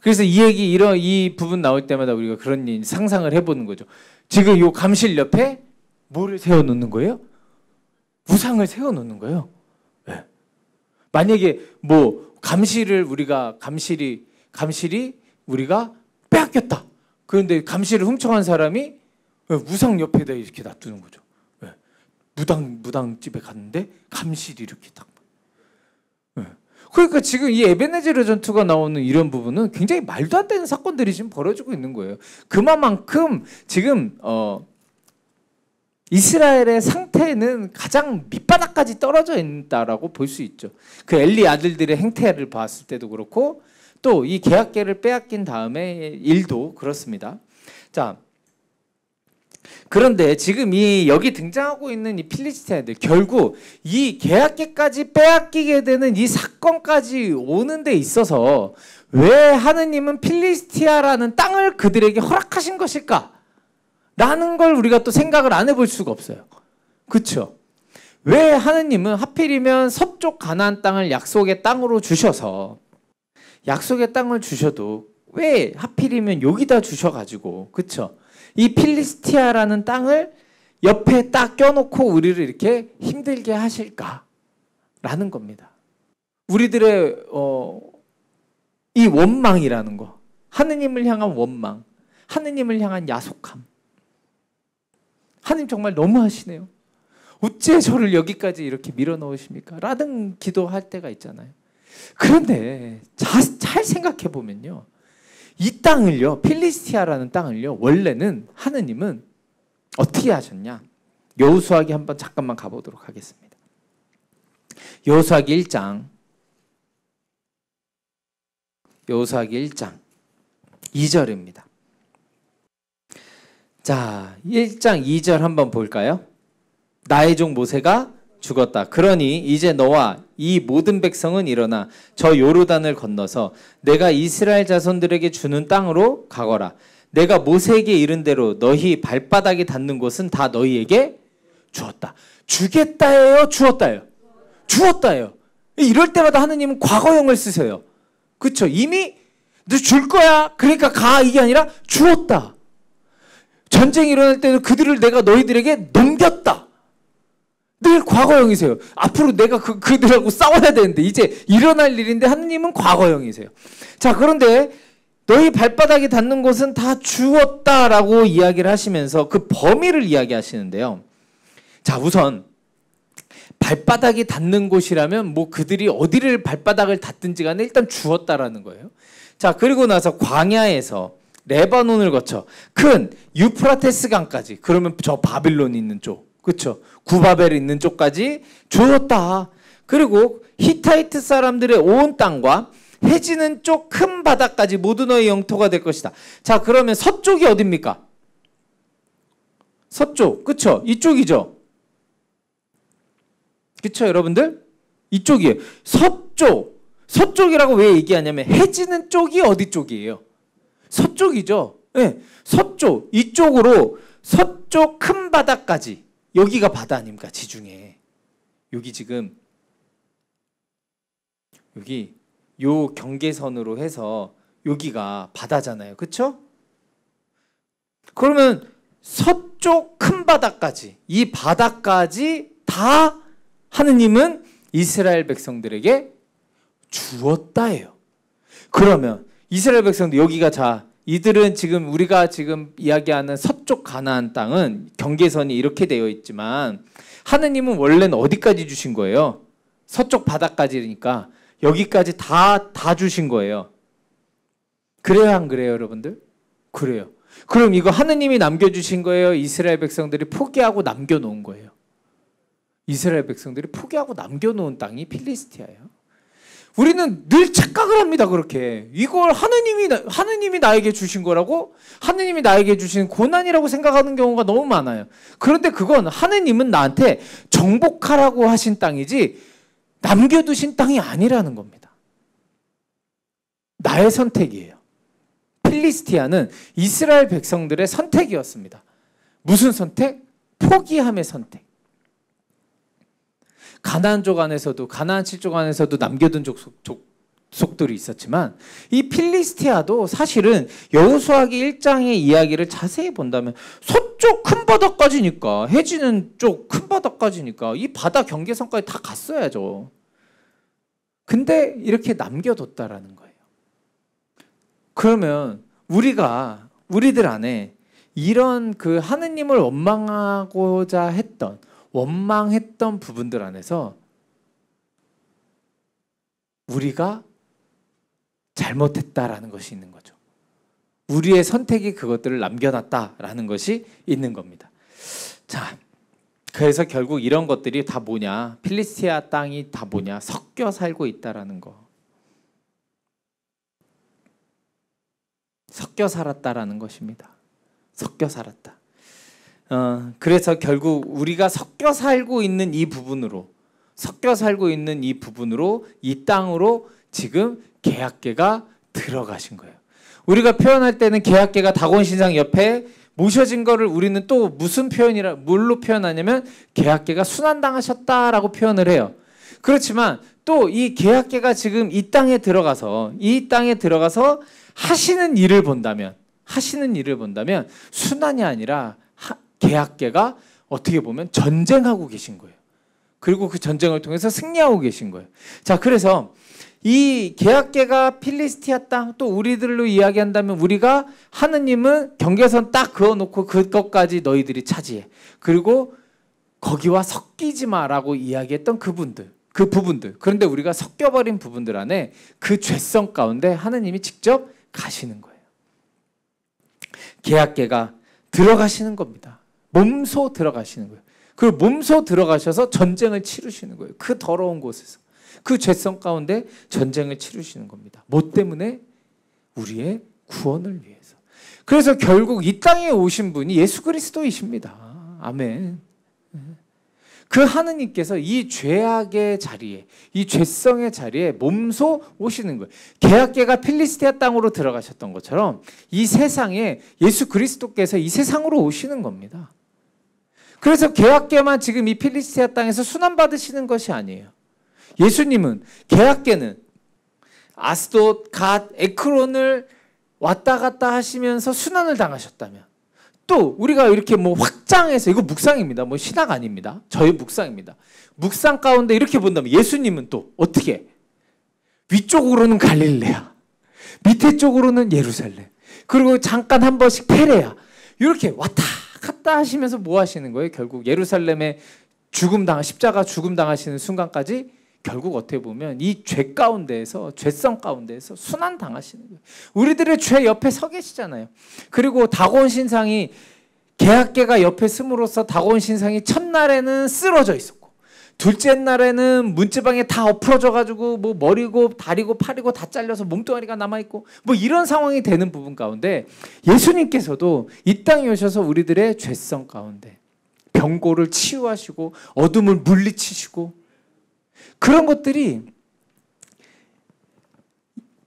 그래서 이 얘기 이런 이 부분 나올 때마다 우리가 그런 상상을 해보는 거죠. 지금 요 감실 옆에 뭐를 세워놓는 거예요? 우상을 세워놓는 거예요. 네. 만약에 뭐 감실을 우리가 감실이 감실이 우리가 빼앗겼다. 그런데 감실을 훔쳐간 사람이 우상 옆에다 이렇게 놔두는 거죠. 무당 무당 집에 갔는데 감시를 이렇게 딱. 네. 그러니까 지금 이 에베네제르 전투가 나오는 이런 부분은 굉장히 말도 안 되는 사건들이 지금 벌어지고 있는 거예요. 그만큼 지금 어, 이스라엘의 상태는 가장 밑바닥까지 떨어져 있다라고 볼 수 있죠. 그 엘리 아들들의 행태를 봤을 때도 그렇고 또 이 계약계를 빼앗긴 다음에 일도 그렇습니다. 자, 그런데 지금 이 여기 등장하고 있는 이 필리스테인들 결국 이 계약계까지 빼앗기게 되는 이 사건까지 오는 데 있어서 왜 하느님은 필리스티아라는 땅을 그들에게 허락하신 것일까? 라는 걸 우리가 또 생각을 안 해볼 수가 없어요. 그쵸? 왜 하느님은 하필이면 서쪽 가나안 땅을 약속의 땅으로 주셔서 약속의 땅을 주셔도 왜 하필이면 여기다 주셔가지고 그쵸? 이 필리스티아라는 땅을 옆에 딱 껴놓고 우리를 이렇게 힘들게 하실까라는 겁니다. 우리들의 어, 이 원망이라는 거, 하느님을 향한 원망, 하느님을 향한 야속함. 하느님 정말 너무하시네요. 어째 저를 여기까지 이렇게 밀어넣으십니까? 라든 기도할 때가 있잖아요. 그런데 자, 잘 생각해 보면요. 이 땅을요, 필리스티아라는 땅을요, 원래는 하느님은 어떻게 하셨냐? 여호수아기 한번 잠깐만 가보도록 하겠습니다. 여호수아기 1장 여호수아기 1장 2절입니다. 자, 1장 2절 한번 볼까요? 나의 종 모세가 죽었다. 그러니 이제 너와 이 모든 백성은 일어나 저 요르단을 건너서 내가 이스라엘 자손들에게 주는 땅으로 가거라. 내가 모세에게 이른 대로 너희 발바닥이 닿는 곳은 다 너희에게 주었다. 주겠다예요, 주었다예요. 주었다예요. 이럴 때마다 하느님은 과거형을 쓰세요. 그렇죠? 이미 너줄 거야. 그러니까 가 이게 아니라 주었다. 전쟁이 일어날 때는 그들을 내가 너희들에게 넘겼다. 늘 과거형이세요. 앞으로 내가 그, 그들하고 싸워야 되는데 이제 일어날 일인데 하느님은 과거형이세요. 자 그런데 너희 발바닥이 닿는 곳은 다주었다라고 이야기를 하시면서 그 범위를 이야기하시는데요. 자 우선 발바닥이 닿는 곳이라면 뭐 그들이 어디를 발바닥을 닿든지 간에 일단 주었다라는 거예요. 자 그리고 나서 광야에서 레바논을 거쳐 큰 유프라테스 강까지 그러면 저 바빌론 있는 쪽 그렇죠. 구바벨 있는 쪽까지 주었다. 그리고 히타이트 사람들의 온 땅과 해지는 쪽 큰 바다까지 모두 너의 영토가 될 것이다. 자, 그러면 서쪽이 어딥니까? 서쪽. 그쵸? 이쪽이죠? 그쵸, 여러분들? 이쪽이에요. 서쪽. 서쪽이라고 왜 얘기하냐면 해지는 쪽이 어디 쪽이에요? 서쪽이죠? 네. 서쪽. 이쪽으로 서쪽 큰 바다까지. 여기가 바다 아닙니까? 지중해. 여기 지금 여기 요 경계선으로 해서 여기가 바다잖아요. 그렇죠? 그러면 서쪽 큰 바다까지 이 바다까지 다 하느님은 이스라엘 백성들에게 주었다예요. 그러면 이스라엘 백성들 여기가 자 이들은 지금 우리가 지금 이야기하는 서쪽 가나안 땅은 경계선이 이렇게 되어 있지만 하느님은 원래는 어디까지 주신 거예요? 서쪽 바닥까지니까 여기까지 다 다 주신 거예요. 그래요, 안 그래요, 여러분들? 그래요. 그럼 이거 하느님이 남겨주신 거예요? 이스라엘 백성들이 포기하고 남겨놓은 거예요? 이스라엘 백성들이 포기하고 남겨놓은 땅이 필리스티아예요. 우리는 늘 착각을 합니다, 그렇게. 이걸 하느님이, 하느님이 나에게 주신 거라고, 하느님이 나에게 주신 고난이라고 생각하는 경우가 너무 많아요. 그런데 그건 하느님은 나한테 정복하라고 하신 땅이지, 남겨두신 땅이 아니라는 겁니다. 나의 선택이에요. 필리스티아는 이스라엘 백성들의 선택이었습니다. 무슨 선택? 포기함의 선택. 가난안족 안에서도 가난안 칠족 안에서도 남겨둔 족속, 족, 속들이 있었지만 이 필리스티아도 사실은 여우수아기 1장의 이야기를 자세히 본다면 서쪽 큰 바다까지니까 해지는 쪽 큰 바다까지니까 이 바다 경계선까지 다 갔어야죠. 근데 이렇게 남겨뒀다라는 거예요. 그러면 우리가 우리들 안에 이런 그 하느님을 원망하고자 했던 원망했던 부분들 안에서 우리가 잘못했다라는 것이 있는 거죠. 우리의 선택이 그것들을 남겨놨다라는 것이 있는 겁니다. 자, 그래서 결국 이런 것들이 다 뭐냐? 필리스티아 땅이 다 뭐냐? 섞여 살고 있다라는 거. 섞여 살았다라는 것입니다. 섞여 살았다. 어, 그래서 결국 우리가 섞여 살고 있는 이 부분으로 섞여 살고 있는 이 부분으로 이 땅으로 지금 계약계가 들어가신 거예요. 우리가 표현할 때는 계약계가 다곤신상 옆에 모셔진 거를 우리는 또 무슨 표현이라 뭘로 표현하냐면 계약계가 순환당하셨다라고 표현을 해요. 그렇지만 또 이 계약계가 지금 이 땅에 들어가서 이 땅에 들어가서 하시는 일을 본다면 하시는 일을 본다면 순환이 아니라 계약계가 어떻게 보면 전쟁하고 계신 거예요. 그리고 그 전쟁을 통해서 승리하고 계신 거예요. 자, 그래서 이 계약계가 필리스티아 땅 또 우리들로 이야기한다면 우리가 하느님은 경계선 딱 그어놓고 그것까지 너희들이 차지해. 그리고 거기와 섞이지 마라고 이야기했던 그분들. 그 부분들. 그런데 우리가 섞여버린 부분들 안에 그 죄성 가운데 하느님이 직접 가시는 거예요. 계약계가 들어가시는 겁니다. 몸소 들어가시는 거예요. 그 몸소 들어가셔서 전쟁을 치르시는 거예요. 그 더러운 곳에서. 그 죄성 가운데 전쟁을 치르시는 겁니다. 뭐 때문에? 우리의 구원을 위해서. 그래서 결국 이 땅에 오신 분이 예수 그리스도이십니다. 아멘. 그 하느님께서 이 죄악의 자리에, 이 죄성의 자리에 몸소 오시는 거예요. 계약계가 필리스티아 땅으로 들어가셨던 것처럼 이 세상에 예수 그리스도께서 이 세상으로 오시는 겁니다. 그래서 계약계만 지금 이필리스테아 땅에서 순환받으시는 것이 아니에요. 예수님은 계약계는 아스돗, 갓, 에크론을 왔다 갔다 하시면서 순환을 당하셨다면 또 우리가 이렇게 뭐 확장해서 이거 묵상입니다. 뭐 신학 아닙니다. 저의 묵상입니다. 묵상 가운데 이렇게 본다면 예수님은 또 어떻게 위쪽으로는 갈릴레야 밑에 쪽으로는 예루살렘 그리고 잠깐 한 번씩 페레야 이렇게 왔다 갔다 하시면서 뭐 하시는 거예요? 결국 예루살렘에 죽음 당 십자가 죽음 당하시는 순간까지 결국 어떻게 보면 이 죄 가운데에서 죄성 가운데에서 순환 당하시는 거예요. 우리들의 죄 옆에 서 계시잖아요. 그리고 다곤 신상이 계약계가 옆에 숨으로써 다곤 신상이 첫날에는 쓰러져 있었고 둘째 날에는 문지방에 다 엎어져가지고 뭐 머리고 다리고 팔이고 다 잘려서 몸뚱아리가 남아있고 뭐 이런 상황이 되는 부분 가운데 예수님께서도 이 땅에 오셔서 우리들의 죄성 가운데 병고를 치유하시고 어둠을 물리치시고 그런 것들이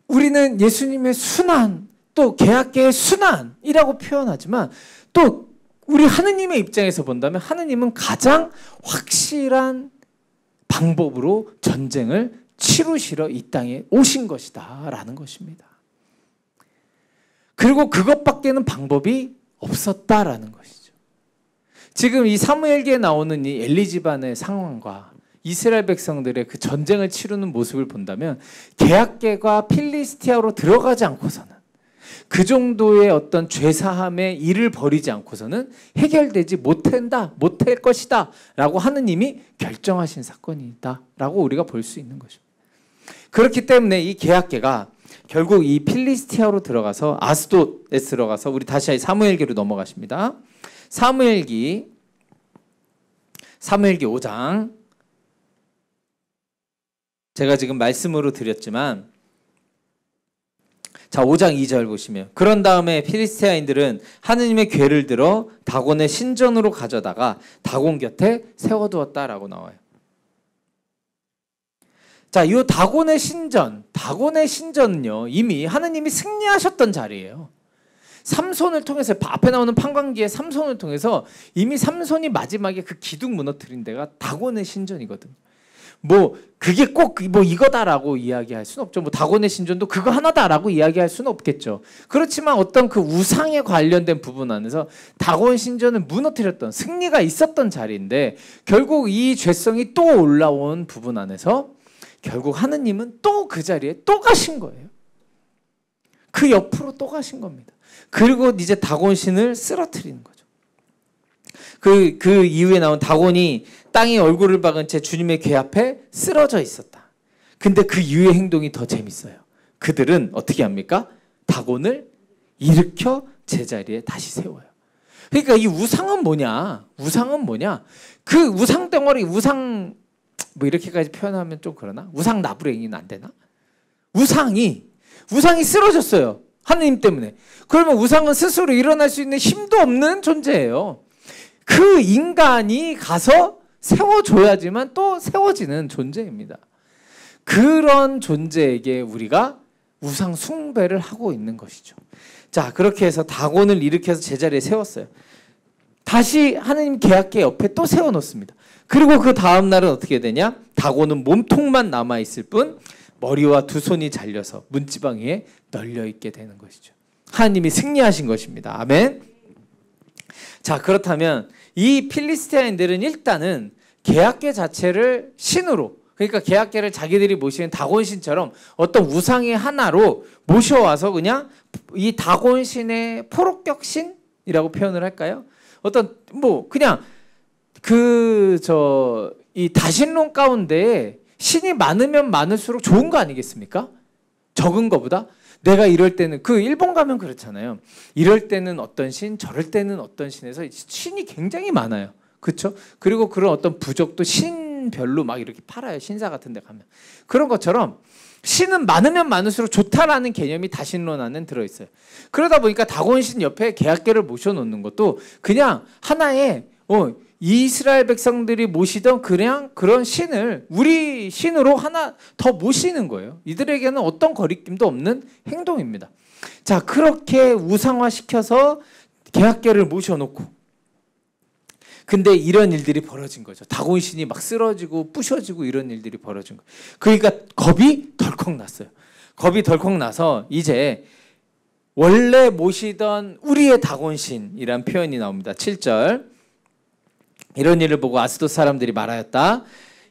우리는 예수님의 순환 또 계약계의 순환이라고 표현하지만 또 우리 하느님의 입장에서 본다면 하느님은 가장 확실한 방법으로 전쟁을 치루시러 이 땅에 오신 것이다. 라는 것입니다. 그리고 그것밖에는 방법이 없었다라는 것이죠. 지금 이 사무엘기에 나오는 이 엘리 집안의 상황과 이스라엘 백성들의 그 전쟁을 치르는 모습을 본다면 계약계가 필리스티아로 들어가지 않고서는 그 정도의 어떤 죄사함의 일을 버리지 않고서는 해결되지 못한다, 못할 것이다 라고 하느님이 결정하신 사건이다 라고 우리가 볼 수 있는 거죠. 그렇기 때문에 이 계약계가 결국 이 필리스티아로 들어가서 아스돗에 들어가서 우리 다시 사무엘기로 넘어가십니다. 사무엘기 사무엘기 5장 제가 지금 말씀으로 드렸지만 자, 5장 2절 보시면 그런 다음에 피리스테아인들은 하느님의 괴를 들어 다곤의 신전으로 가져다가 다곤 곁에 세워두었다라고 나와요. 자, 이 다곤의 신전, 다곤의 신전은요 이미 하느님이 승리하셨던 자리예요. 삼손을 통해서 앞에 나오는 판관기의 삼손을 통해서 이미 삼손이 마지막에 그 기둥 무너뜨린 데가 다곤의 신전이거든요. 뭐 그게 꼭 뭐 이거다라고 이야기할 수는 없죠. 뭐 다곤의 신전도 그거 하나다라고 이야기할 수는 없겠죠. 그렇지만 어떤 그 우상에 관련된 부분 안에서 다곤 신전을 무너뜨렸던 승리가 있었던 자리인데 결국 이 죄성이 또 올라온 부분 안에서 결국 하느님은 또 그 자리에 또 가신 거예요. 그 옆으로 또 가신 겁니다. 그리고 이제 다곤신을 쓰러뜨리는 거죠. 그, 그 이후에 나온 다곤이 땅에 얼굴을 박은 채 주님의 궤 앞에 쓰러져 있었다. 근데 그 이후의 행동이 더 재밌어요. 그들은 어떻게 합니까? 다곤을 일으켜 제자리에 다시 세워요. 그러니까 이 우상은 뭐냐? 우상은 뭐냐? 그 우상 덩어리, 우상 뭐 이렇게까지 표현하면 좀 그러나? 우상 나부랭이는 안 되나? 우상이 우상이 쓰러졌어요. 하느님 때문에. 그러면 우상은 스스로 일어날 수 있는 힘도 없는 존재예요. 그 인간이 가서 세워줘야지만 또 세워지는 존재입니다. 그런 존재에게 우리가 우상 숭배를 하고 있는 것이죠. 자, 그렇게 해서 다곤을 일으켜서 제자리에 세웠어요. 다시 하느님 계약계 옆에 또 세워놓습니다. 그리고 그 다음날은 어떻게 되냐? 다곤은 몸통만 남아있을 뿐 머리와 두 손이 잘려서 문지방 에 널려있게 되는 것이죠. 하나님이 승리하신 것입니다. 아멘. 자, 그렇다면 이 필리스테인들은 일단은 계약계 자체를 신으로 그러니까 계약계를 자기들이 모시는 다곤신처럼 어떤 우상의 하나로 모셔와서 그냥 이 다곤신의 포로격신이라고 표현을 할까요? 어떤 뭐 그냥 그 저 이 다신론 가운데 신이 많으면 많을수록 좋은 거 아니겠습니까? 적은 거보다 내가 이럴 때는 그 일본 가면 그렇잖아요. 이럴 때는 어떤 신, 저럴 때는 어떤 신에서 신이 굉장히 많아요. 그렇죠? 그리고 그런 어떤 부족도 신별로 막 이렇게 팔아요. 신사 같은 데 가면. 그런 것처럼 신은 많으면 많을수록 좋다라는 개념이 다신론 안에 들어 있어요. 그러다 보니까 다곤신 옆에 계약계를 모셔 놓는 것도 그냥 하나의 어 이스라엘 백성들이 모시던 그냥 그런 신을 우리 신으로 하나 더 모시는 거예요. 이들에게는 어떤 거리낌도 없는 행동입니다. 자, 그렇게 우상화시켜서 계약계를 모셔놓고 근데 이런 일들이 벌어진 거죠. 다곤 신이 막 쓰러지고 부셔지고 이런 일들이 벌어진 거예요. 그러니까 겁이 덜컥 났어요. 겁이 덜컥 나서 이제 원래 모시던 우리의 다곤신이란 표현이 나옵니다. 7절. 이런 일을 보고 아스도 사람들이 말하였다.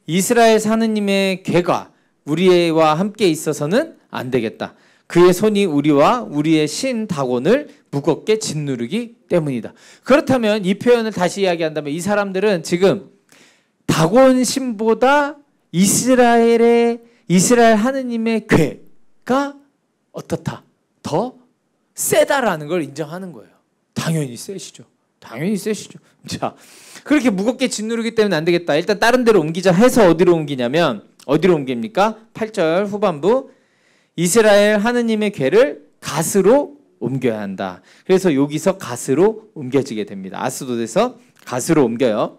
이스라엘 하느님의 괴가 우리와 함께 있어서는 안 되겠다. 그의 손이 우리와 우리의 신 다곤을 무겁게 짓누르기 때문이다. 그렇다면 이 표현을 다시 이야기한다면 이 사람들은 지금 다곤 신보다 이스라엘의 이스라엘 하느님의 괴가 어떻다 더 세다라는 걸 인정하는 거예요. 당연히 세시죠. 당연히 세시죠. 자, 그렇게 무겁게 짓누르기 때문에 안 되겠다. 일단 다른 데로 옮기자 해서 어디로 옮기냐면 어디로 옮깁니까? 8절 후반부 이스라엘 하느님의 괴를 가스로 옮겨야 한다. 그래서 여기서 가스로 옮겨지게 됩니다. 아스도에서 가스로 옮겨요.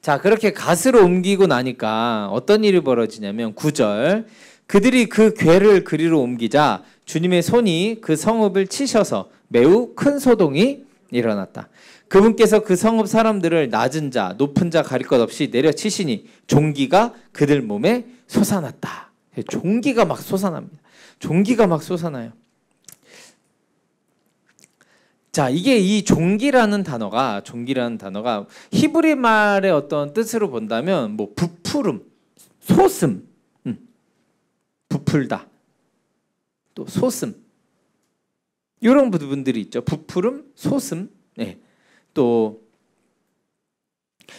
자, 그렇게 가스로 옮기고 나니까 어떤 일이 벌어지냐면 9절 그들이 그 괴를 그리로 옮기자 주님의 손이 그 성읍을 치셔서 매우 큰 소동이 일어났다. 그분께서 그 성읍 사람들을 낮은 자, 높은 자 가릴 것 없이 내려치시니 종기가 그들 몸에 솟아났다. 예, 종기가 막 솟아납니다. 종기가 막 솟아나요. 자, 이게 이 종기라는 단어가 종기라는 단어가 히브리 말의 어떤 뜻으로 본다면 뭐 부풀음, 솟음, 음, 부풀다, 또 솟음 이런 부분들이 있죠. 부풀음, 소슴, 네. 또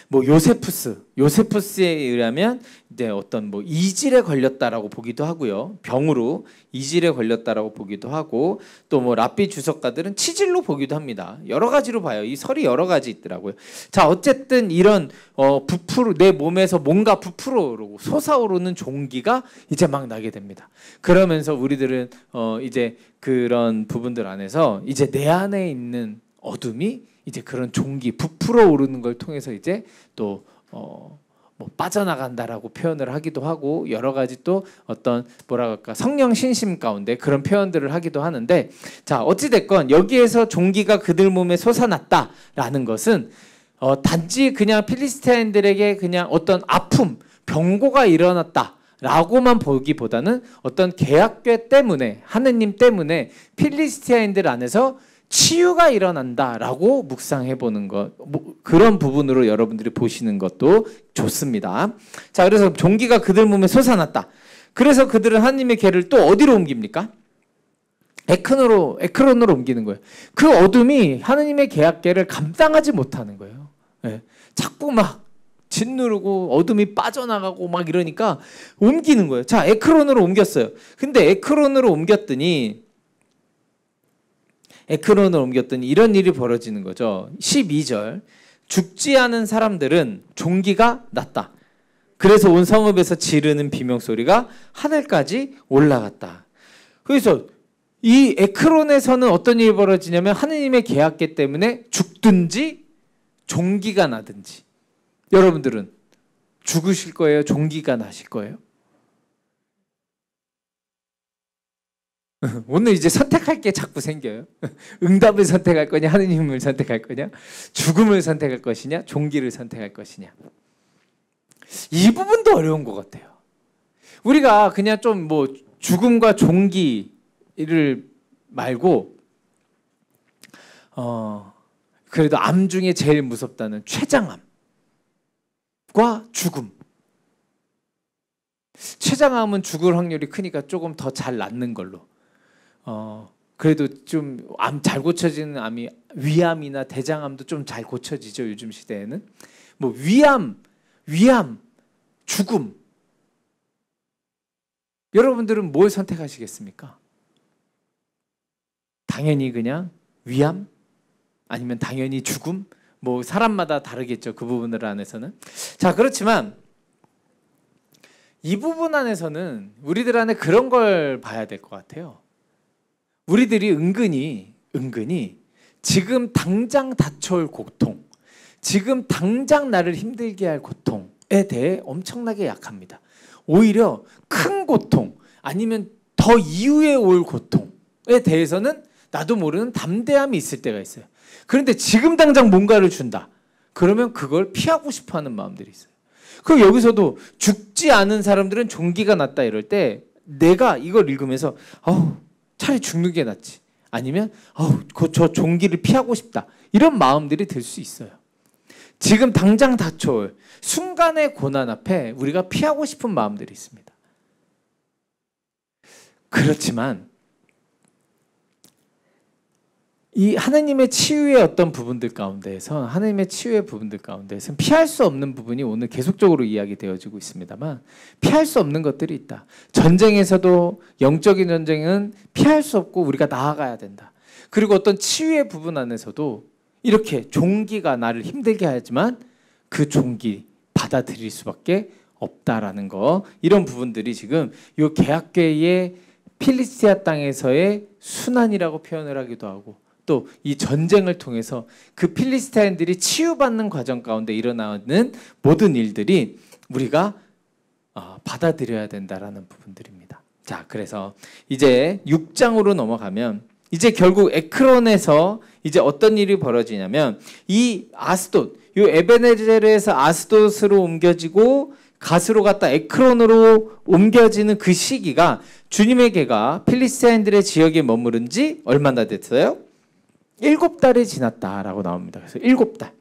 뭐 요세푸스, 요세푸스에 의하면 이제 어떤 뭐 이질에 걸렸다라고 보기도 하고요. 병으로 이질에 걸렸다라고 보기도 하고 또뭐 랍비 주석가들은 치질로 보기도 합니다. 여러 가지로 봐요. 이 설이 여러 가지 있더라고요. 자, 어쨌든 이런 어 부풀어 내 몸에서 뭔가 부풀어 오르고 솟아오르는 종기가 이제 막 나게 됩니다. 그러면서 우리들은 어 이제 그런 부분들 안에서 이제 내 안에 있는 어둠이 이제 그런 종기 부풀어 오르는 걸 통해서 이제 또 어, 뭐 빠져나간다라고 표현을 하기도 하고 여러 가지 또 어떤 뭐라 할까 성령 신심 가운데 그런 표현들을 하기도 하는데 자 어찌 됐건 여기에서 종기가 그들 몸에 솟아났다라는 것은 어, 단지 그냥 필리스테인들에게 그냥 어떤 아픔 병고가 일어났다. 라고만 보기보다는 어떤 계약괴 때문에 하느님 때문에 필리스테인들 안에서 치유가 일어난다라고 묵상해 보는 것뭐 그런 부분으로 여러분들이 보시는 것도 좋습니다. 자, 그래서 종기가 그들 몸에 솟아났다. 그래서 그들은 하나님의 개를 또 어디로 옮깁니까? 에크노로 에크론으로 옮기는 거예요. 그 어둠이 하나님의 계약계를 감당하지 못하는 거예요. 예. 자꾸 막 짓누르고 어둠이 빠져나가고 막 이러니까 옮기는 거예요. 자, 에크론으로 옮겼어요. 근데 에크론으로 옮겼더니 에크론을 옮겼더니 이런 일이 벌어지는 거죠. 12절. 죽지 않은 사람들은 종기가 났다. 그래서 온 성읍에서 지르는 비명소리가 하늘까지 올라갔다. 그래서 이 에크론에서는 어떤 일이 벌어지냐면 하느님의 계약계 때문에 죽든지 종기가 나든지 여러분들은 죽으실 거예요? 종기가 나실 거예요? 오늘 이제 선택할 게 자꾸 생겨요. 응답을 선택할 거냐, 하느님을 선택할 거냐, 죽음을 선택할 것이냐, 종기를 선택할 것이냐. 이 부분도 어려운 것 같아요. 우리가 그냥 좀 뭐 죽음과 종기를 말고, 어, 그래도 암 중에 제일 무섭다는 췌장암과 죽음. 췌장암은 죽을 확률이 크니까 조금 더 잘 낫는 걸로. 어, 그래도 좀 암 잘 고쳐지는 암이 위암이나 대장암도 좀 잘 고쳐지죠 요즘 시대에는 뭐 위암, 위암, 죽음 여러분들은 뭘 선택하시겠습니까? 당연히 그냥 위암 아니면 당연히 죽음 뭐 사람마다 다르겠죠 그 부분들 안에서는 자 그렇지만 이 부분 안에서는 우리들 안에 그런 걸 봐야 될 것 같아요. 우리들이 은근히 은근히 지금 당장 닥쳐올 고통, 지금 당장 나를 힘들게 할 고통에 대해 엄청나게 약합니다. 오히려 큰 고통 아니면 더 이후에 올 고통에 대해서는 나도 모르는 담대함이 있을 때가 있어요. 그런데 지금 당장 뭔가를 준다. 그러면 그걸 피하고 싶어 하는 마음들이 있어요. 그리고 여기서도 죽지 않은 사람들은 종기가 났다 이럴 때 내가 이걸 읽으면서 아우 차라리 죽는 게 낫지. 아니면 아저 그 종기를 피하고 싶다. 이런 마음들이 들 수 있어요. 지금 당장 닥쳐올 순간의 고난 앞에 우리가 피하고 싶은 마음들이 있습니다. 그렇지만 이 하나님의 치유의 어떤 부분들 가운데에서 하나님의 치유의 부분들 가운데에서 피할 수 없는 부분이 오늘 계속적으로 이야기되어지고 있습니다만 피할 수 없는 것들이 있다. 전쟁에서도 영적인 전쟁은 피할 수 없고 우리가 나아가야 된다. 그리고 어떤 치유의 부분 안에서도 이렇게 종기가 나를 힘들게 하지만 그 종기 받아들일 수밖에 없다라는 거 이런 부분들이 지금 이 계약계의 필리스티아 땅에서의 순환이라고 표현을 하기도 하고 또이 전쟁을 통해서 그 필리스타인들이 치유받는 과정 가운데 일어나는 모든 일들이 우리가 어, 받아들여야 된다라는 부분들입니다. 자, 그래서 이제 6장으로 넘어가면 이제 결국 에크론에서 이제 어떤 일이 벌어지냐면 이 아스돗, 이에베네제에서 아스돗으로 옮겨지고 가스로 갔다 에크론으로 옮겨지는 그 시기가 주님의 개가 필리스타인들의 지역에 머무른 지 얼마나 됐어요? 일곱 달이 지났다라고 나옵니다. 그래서 일곱 달.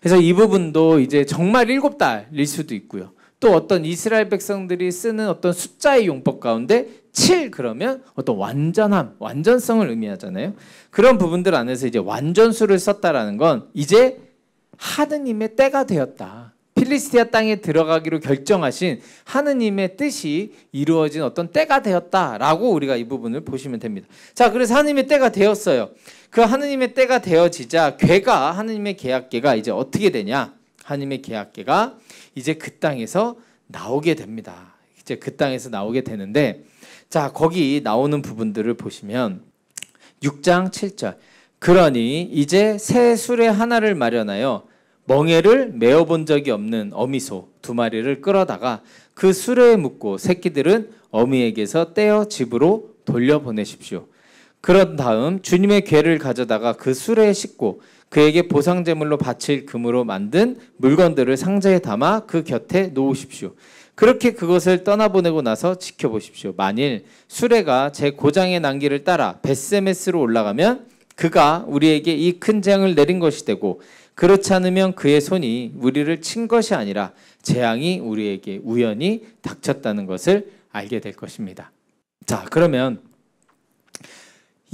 그래서 이 부분도 이제 정말 일곱 달일 수도 있고요. 또 어떤 이스라엘 백성들이 쓰는 어떤 숫자의 용법 가운데 7 그러면 어떤 완전함, 완전성을 의미하잖아요. 그런 부분들 안에서 이제 완전수를 썼다라는 건 이제 하느님의 때가 되었다. 필리스티아 땅에 들어가기로 결정하신 하느님의 뜻이 이루어진 어떤 때가 되었다라고 우리가 이 부분을 보시면 됩니다. 자, 그래서 하느님의 때가 되었어요. 그 하느님의 때가 되어지자 괴가 하느님의 계약계가 이제 어떻게 되냐? 하느님의 계약계가 이제 그 땅에서 나오게 됩니다. 이제 그 땅에서 나오게 되는데 자, 거기 나오는 부분들을 보시면 6장 7절. 그러니 이제 새 술의 하나를 마련하여 멍해를 메어본 적이 없는 어미소 두 마리를 끌어다가 그 수레에 묶고 새끼들은 어미에게서 떼어 집으로 돌려보내십시오. 그런 다음 주님의 괴를 가져다가 그 수레에 싣고 그에게 보상 제물로 바칠 금으로 만든 물건들을 상자에 담아 그 곁에 놓으십시오. 그렇게 그것을 떠나보내고 나서 지켜보십시오. 만일 수레가 제 고장의 난기를 따라 베세메스로 올라가면 그가 우리에게 이 큰 재앙을 내린 것이 되고 그렇지 않으면 그의 손이 우리를 친 것이 아니라 재앙이 우리에게 우연히 닥쳤다는 것을 알게 될 것입니다. 자, 그러면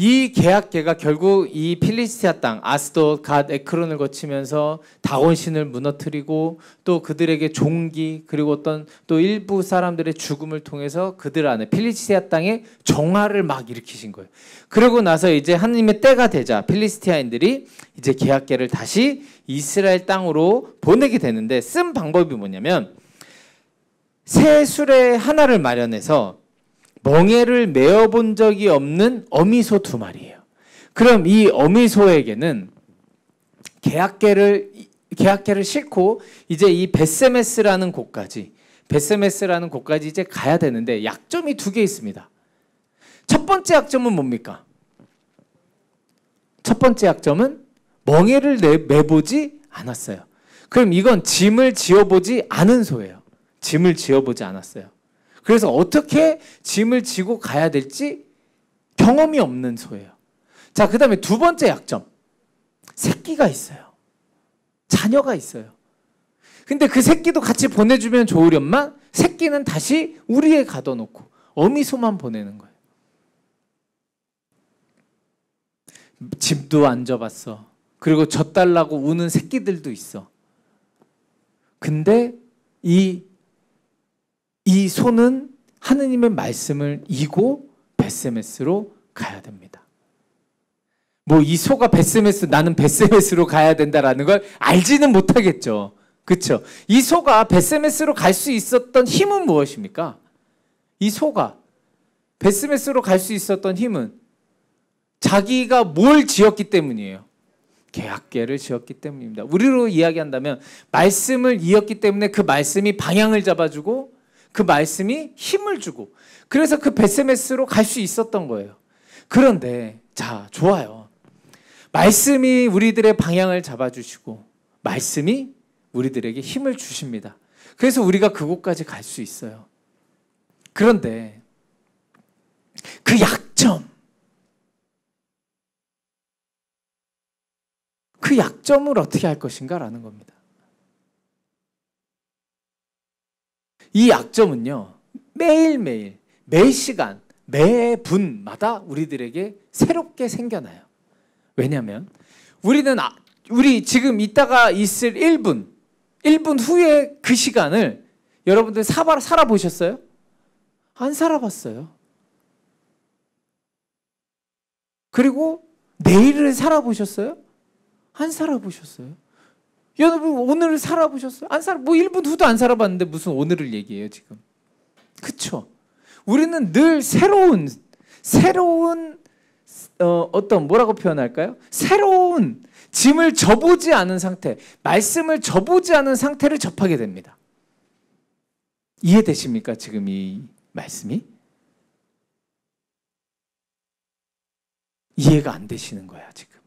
이 계약계가 결국 이 필리스티아 땅 아스도 갓 에크론을 거치면서 다곤 신을 무너뜨리고 또 그들에게 종기 그리고 어떤 또 일부 사람들의 죽음을 통해서 그들 안에 필리스티아 땅에 정화를 막 일으키신 거예요. 그러고 나서 이제 하나님의 때가 되자 필리스티아인들이 이제 계약계를 다시 이스라엘 땅으로 보내게 되는데 쓴 방법이 뭐냐면 새 술의 하나를 마련해서 멍해를 메어본 적이 없는 어미소 두 마리예요. 그럼 이 어미소에게는 계약계를 계약계를 싣고 이제 이 베세메스라는 곳까지 베세메스라는 곳까지 이제 가야 되는데 약점이 두 개 있습니다. 첫 번째 약점은 뭡니까? 첫 번째 약점은 멍해를 내, 매보지 않았어요. 그럼 이건 짐을 지어보지 않은 소예요. 짐을 지어보지 않았어요. 그래서 어떻게 짐을 지고 가야 될지 경험이 없는 소예요. 자, 그 다음에 두 번째 약점. 새끼가 있어요. 자녀가 있어요. 근데 그 새끼도 같이 보내주면 좋으련만 새끼는 다시 우리에 가둬놓고 어미소만 보내는 거예요. 집도 안 져봤어. 그리고 젖달라고 우는 새끼들도 있어. 근데 이이 손은 하느님의 말씀을 이고 베스메스로 가야 됩니다. 뭐 이 소가 베스메스 나는 베스메스로 가야 된다라는 걸 알지는 못하겠죠. 그렇죠? 이 소가 베스메스로 갈 수 있었던 힘은 무엇입니까? 이 소가 베스메스로 갈 수 있었던 힘은 자기가 뭘 지었기 때문이에요. 계약계를 지었기 때문입니다. 우리로 이야기한다면 말씀을 이었기 때문에 그 말씀이 방향을 잡아주고 그 말씀이 힘을 주고 그래서 그 베세메스로 갈 수 있었던 거예요. 그런데 자 좋아요. 말씀이 우리들의 방향을 잡아주시고 말씀이 우리들에게 힘을 주십니다. 그래서 우리가 그곳까지 갈 수 있어요. 그런데 그 약점 그 약점을 어떻게 할 것인가라는 겁니다. 이 약점은요. 매일매일, 매 시간, 매 분마다 우리들에게 새롭게 생겨나요. 왜냐하면 우리는 아, 우리 지금 있다가 있을 1분, 1분 후에 그 시간을 여러분들 사바, 살아보셨어요? 안 살아봤어요. 그리고 내일을 살아보셨어요? 안 살아보셨어요? 여러분 오늘을 살아보셨어요? 안 살아 뭐 1분 후도 안 살아봤는데 무슨 오늘을 얘기해요 지금? 그쵸? 우리는 늘 새로운 새로운 어, 어떤 뭐라고 표현할까요? 새로운 짐을 접보지 않은 상태, 말씀을 접보지 않은 상태를 접하게 됩니다. 이해되십니까? 지금 이 말씀이? 이해가 안 되시는 거야, 지금.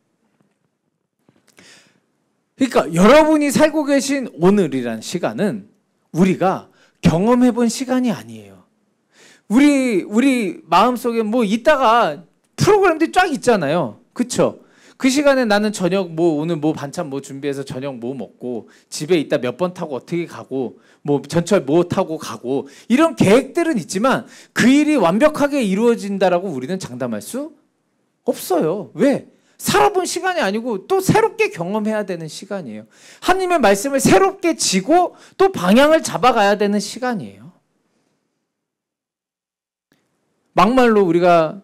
그러니까 여러분이 살고 계신 오늘이란 시간은 우리가 경험해 본 시간이 아니에요. 우리 우리 마음속에 뭐 이따가 프로그램들이 쫙 있잖아요. 그렇죠? 그 시간에 나는 저녁 뭐 오늘 뭐 반찬 뭐 준비해서 저녁 뭐 먹고 집에 있다 몇번 타고 어떻게 가고 뭐 전철 뭐 타고 가고 이런 계획들은 있지만 그 일이 완벽하게 이루어진다라고 우리는 장담할 수 없어요. 왜? 살아본 시간이 아니고 또 새롭게 경험해야 되는 시간이에요. 하나님의 말씀을 새롭게 지고 또 방향을 잡아가야 되는 시간이에요. 막말로 우리가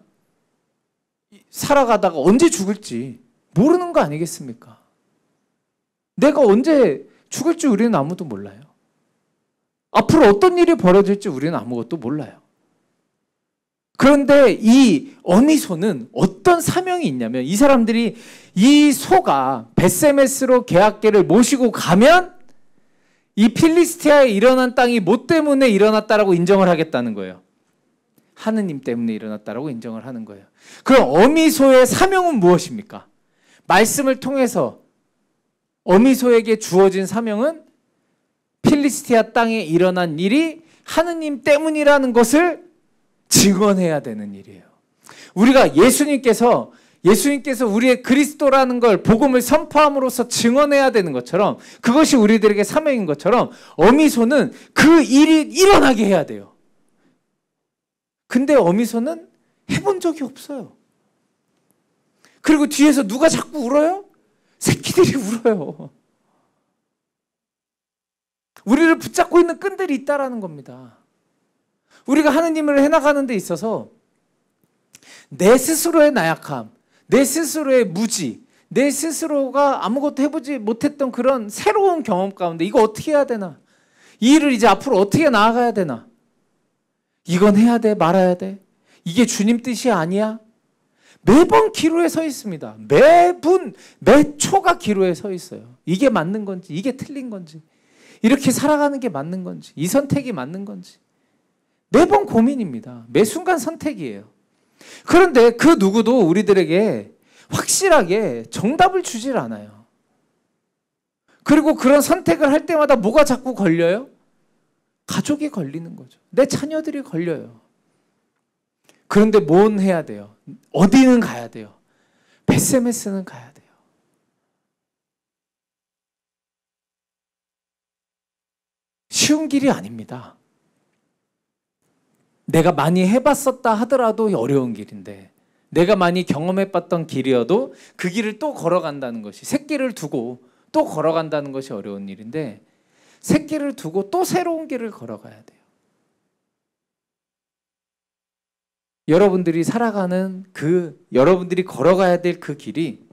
살아가다가 언제 죽을지 모르는 거 아니겠습니까? 내가 언제 죽을지 우리는 아무도 몰라요. 앞으로 어떤 일이 벌어질지 우리는 아무것도 몰라요. 그런데 이 어미소는 어떤 사명이 있냐면 이 사람들이 이 소가 베세메스로 계약계를 모시고 가면 이 필리스티아에 일어난 땅이 뭐 때문에 일어났다라고 인정을 하겠다는 거예요. 하느님 때문에 일어났다라고 인정을 하는 거예요. 그럼 어미소의 사명은 무엇입니까? 말씀을 통해서 어미소에게 주어진 사명은 필리스티아 땅에 일어난 일이 하느님 때문이라는 것을 증언해야 되는 일이에요. 우리가 예수님께서 예수님께서 우리의 그리스도라는 걸 복음을 선포함으로써 증언해야 되는 것처럼 그것이 우리들에게 사명인 것처럼 어미소는 그 일이 일어나게 해야 돼요. 근데 어미소는 해본 적이 없어요. 그리고 뒤에서 누가 자꾸 울어요? 새끼들이 울어요. 우리를 붙잡고 있는 끈들이 있다라는 겁니다. 우리가 하느님을 해나가는 데 있어서 내 스스로의 나약함, 내 스스로의 무지, 내 스스로가 아무것도 해보지 못했던 그런 새로운 경험 가운데 이거 어떻게 해야 되나? 이 일을 이제 앞으로 어떻게 나아가야 되나? 이건 해야 돼, 말아야 돼. 이게 주님 뜻이 아니야. 매번 기로에 서 있습니다. 매분, 매초가 기로에 서 있어요. 이게 맞는 건지, 이게 틀린 건지, 이렇게 살아가는 게 맞는 건지, 이 선택이 맞는 건지. 매번 고민입니다. 매 순간 선택이에요. 그런데 그 누구도 우리들에게 확실하게 정답을 주질 않아요. 그리고 그런 선택을 할 때마다 뭐가 자꾸 걸려요? 가족이 걸리는 거죠. 내 자녀들이 걸려요. 그런데 뭔 해야 돼요? 어디는 가야 돼요? 베세메스는 가야 돼요. 쉬운 길이 아닙니다. 내가 많이 해봤었다 하더라도 어려운 길인데 내가 많이 경험해봤던 길이어도 그 길을 또 걸어간다는 것이 새끼를 두고 또 걸어간다는 것이 어려운 일인데 새끼를 두고 또 새로운 길을 걸어가야 돼요. 여러분들이 살아가는 그 여러분들이 걸어가야 될 그 길이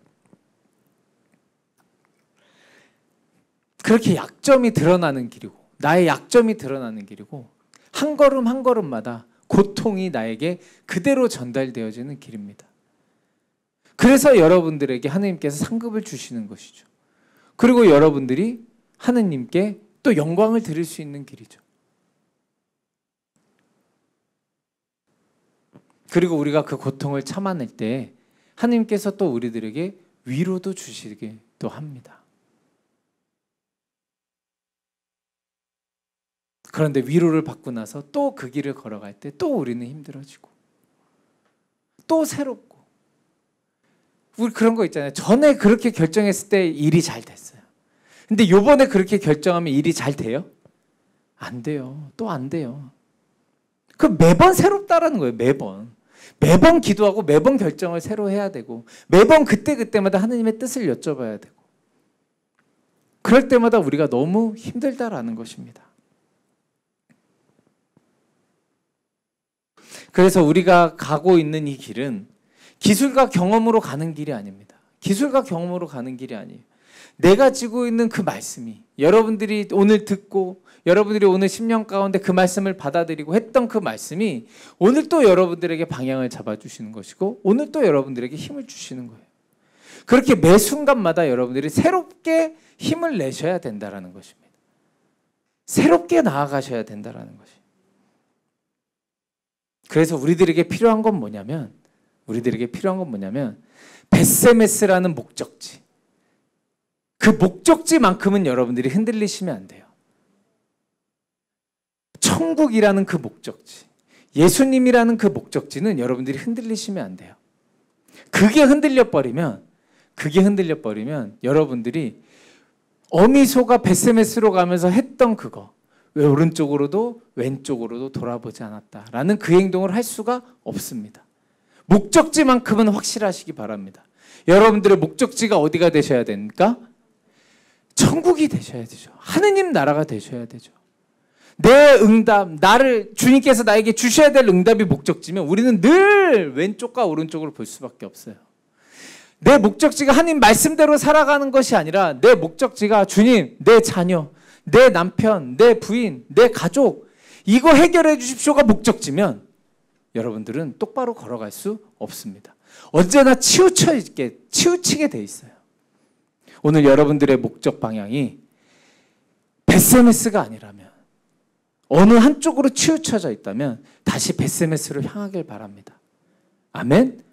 그렇게 약점이 드러나는 길이고 나의 약점이 드러나는 길이고 한 걸음 한 걸음마다 고통이 나에게 그대로 전달되어지는 길입니다. 그래서 여러분들에게 하느님께서 상급을 주시는 것이죠. 그리고 여러분들이 하느님께 또 영광을 드릴 수 있는 길이죠. 그리고 우리가 그 고통을 참아낼 때 하느님께서 또 우리들에게 위로도 주시기도 합니다. 그런데 위로를 받고 나서 또 그 길을 걸어갈 때 또 우리는 힘들어지고 또 새롭고 우리 그런 거 있잖아요. 전에 그렇게 결정했을 때 일이 잘 됐어요. 근데 요번에 그렇게 결정하면 일이 잘 돼요? 안 돼요. 또 안 돼요. 그 매번 새롭다라는 거예요. 매번. 매번 기도하고 매번 결정을 새로 해야 되고 매번 그때그때마다 하느님의 뜻을 여쭤봐야 되고 그럴 때마다 우리가 너무 힘들다라는 것입니다. 그래서 우리가 가고 있는 이 길은 기술과 경험으로 가는 길이 아닙니다. 기술과 경험으로 가는 길이 아니에요. 내가 지고 있는 그 말씀이 여러분들이 오늘 듣고 여러분들이 오늘 10년 가운데 그 말씀을 받아들이고 했던 그 말씀이 오늘 또 여러분들에게 방향을 잡아주시는 것이고 오늘 또 여러분들에게 힘을 주시는 거예요. 그렇게 매 순간마다 여러분들이 새롭게 힘을 내셔야 된다라는 것입니다. 새롭게 나아가셔야 된다라는 것이 그래서 우리들에게 필요한 건 뭐냐면 우리들에게 필요한 건 뭐냐면 베세메스라는 목적지 그 목적지만큼은 여러분들이 흔들리시면 안 돼요. 천국이라는 그 목적지 예수님이라는 그 목적지는 여러분들이 흔들리시면 안 돼요. 그게 흔들려 버리면 그게 흔들려 버리면 여러분들이 어미소가 베세메스로 가면서 했던 그거 오른쪽으로도 왼쪽으로도 돌아보지 않았다라는 그 행동을 할 수가 없습니다. 목적지만큼은 확실하시기 바랍니다. 여러분들의 목적지가 어디가 되셔야 됩니까? 천국이 되셔야 되죠. 하느님 나라가 되셔야 되죠. 내 응답, 나를 주님께서 나에게 주셔야 될 응답이 목적지면 우리는 늘 왼쪽과 오른쪽으볼 수밖에 없어요. 내 목적지가 하나님 말씀대로 살아가는 것이 아니라 내 목적지가 주님, 내 자녀, 내 남편, 내 부인, 내 가족, 이거 해결해 주십시오가 목적지면 여러분들은 똑바로 걸어갈 수 없습니다. 언제나 치우쳐 있게, 치우치게 돼 있어요. 오늘 여러분들의 목적 방향이 베스메스가 아니라면, 어느 한쪽으로 치우쳐져 있다면 다시 베스메스로 향하길 바랍니다. 아멘?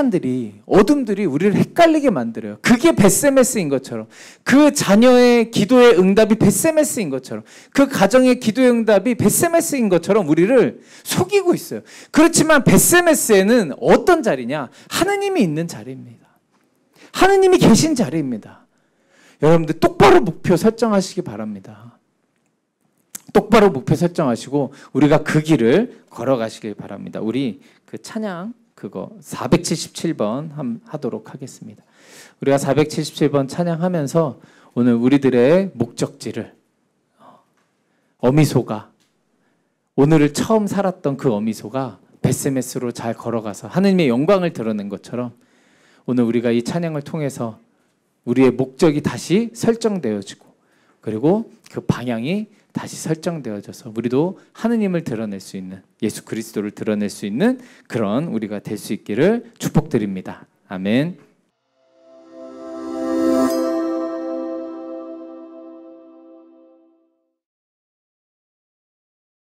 사탄들이 어둠들이 우리를 헷갈리게 만들어요. 그게 베세메스인 것처럼 그 자녀의 기도의 응답이 베세메스인 것처럼 그 가정의 기도의 응답이 베세메스인 것처럼 우리를 속이고 있어요. 그렇지만 베세메스에는 어떤 자리냐? 하느님이 있는 자리입니다. 하느님이 계신 자리입니다. 여러분들 똑바로 목표 설정하시기 바랍니다. 똑바로 목표 설정하시고 우리가 그 길을 걸어가시길 바랍니다. 우리 그 찬양 그거 477번 하도록 하겠습니다. 우리가 477번 찬양하면서 오늘 우리들의 목적지를 어, 어미소가 오늘을 처음 살았던 그 어미소가 베스메스로 잘 걸어가서 하느님의 영광을 드러낸 것처럼 오늘 우리가 이 찬양을 통해서 우리의 목적이 다시 설정되어지고 그리고 그 방향이 다시 설정되어져서 우리도 하느님을 드러낼 수 있는 예수 그리스도를 드러낼 수 있는 그런 우리가 될 수 있기를 축복드립니다. 아멘.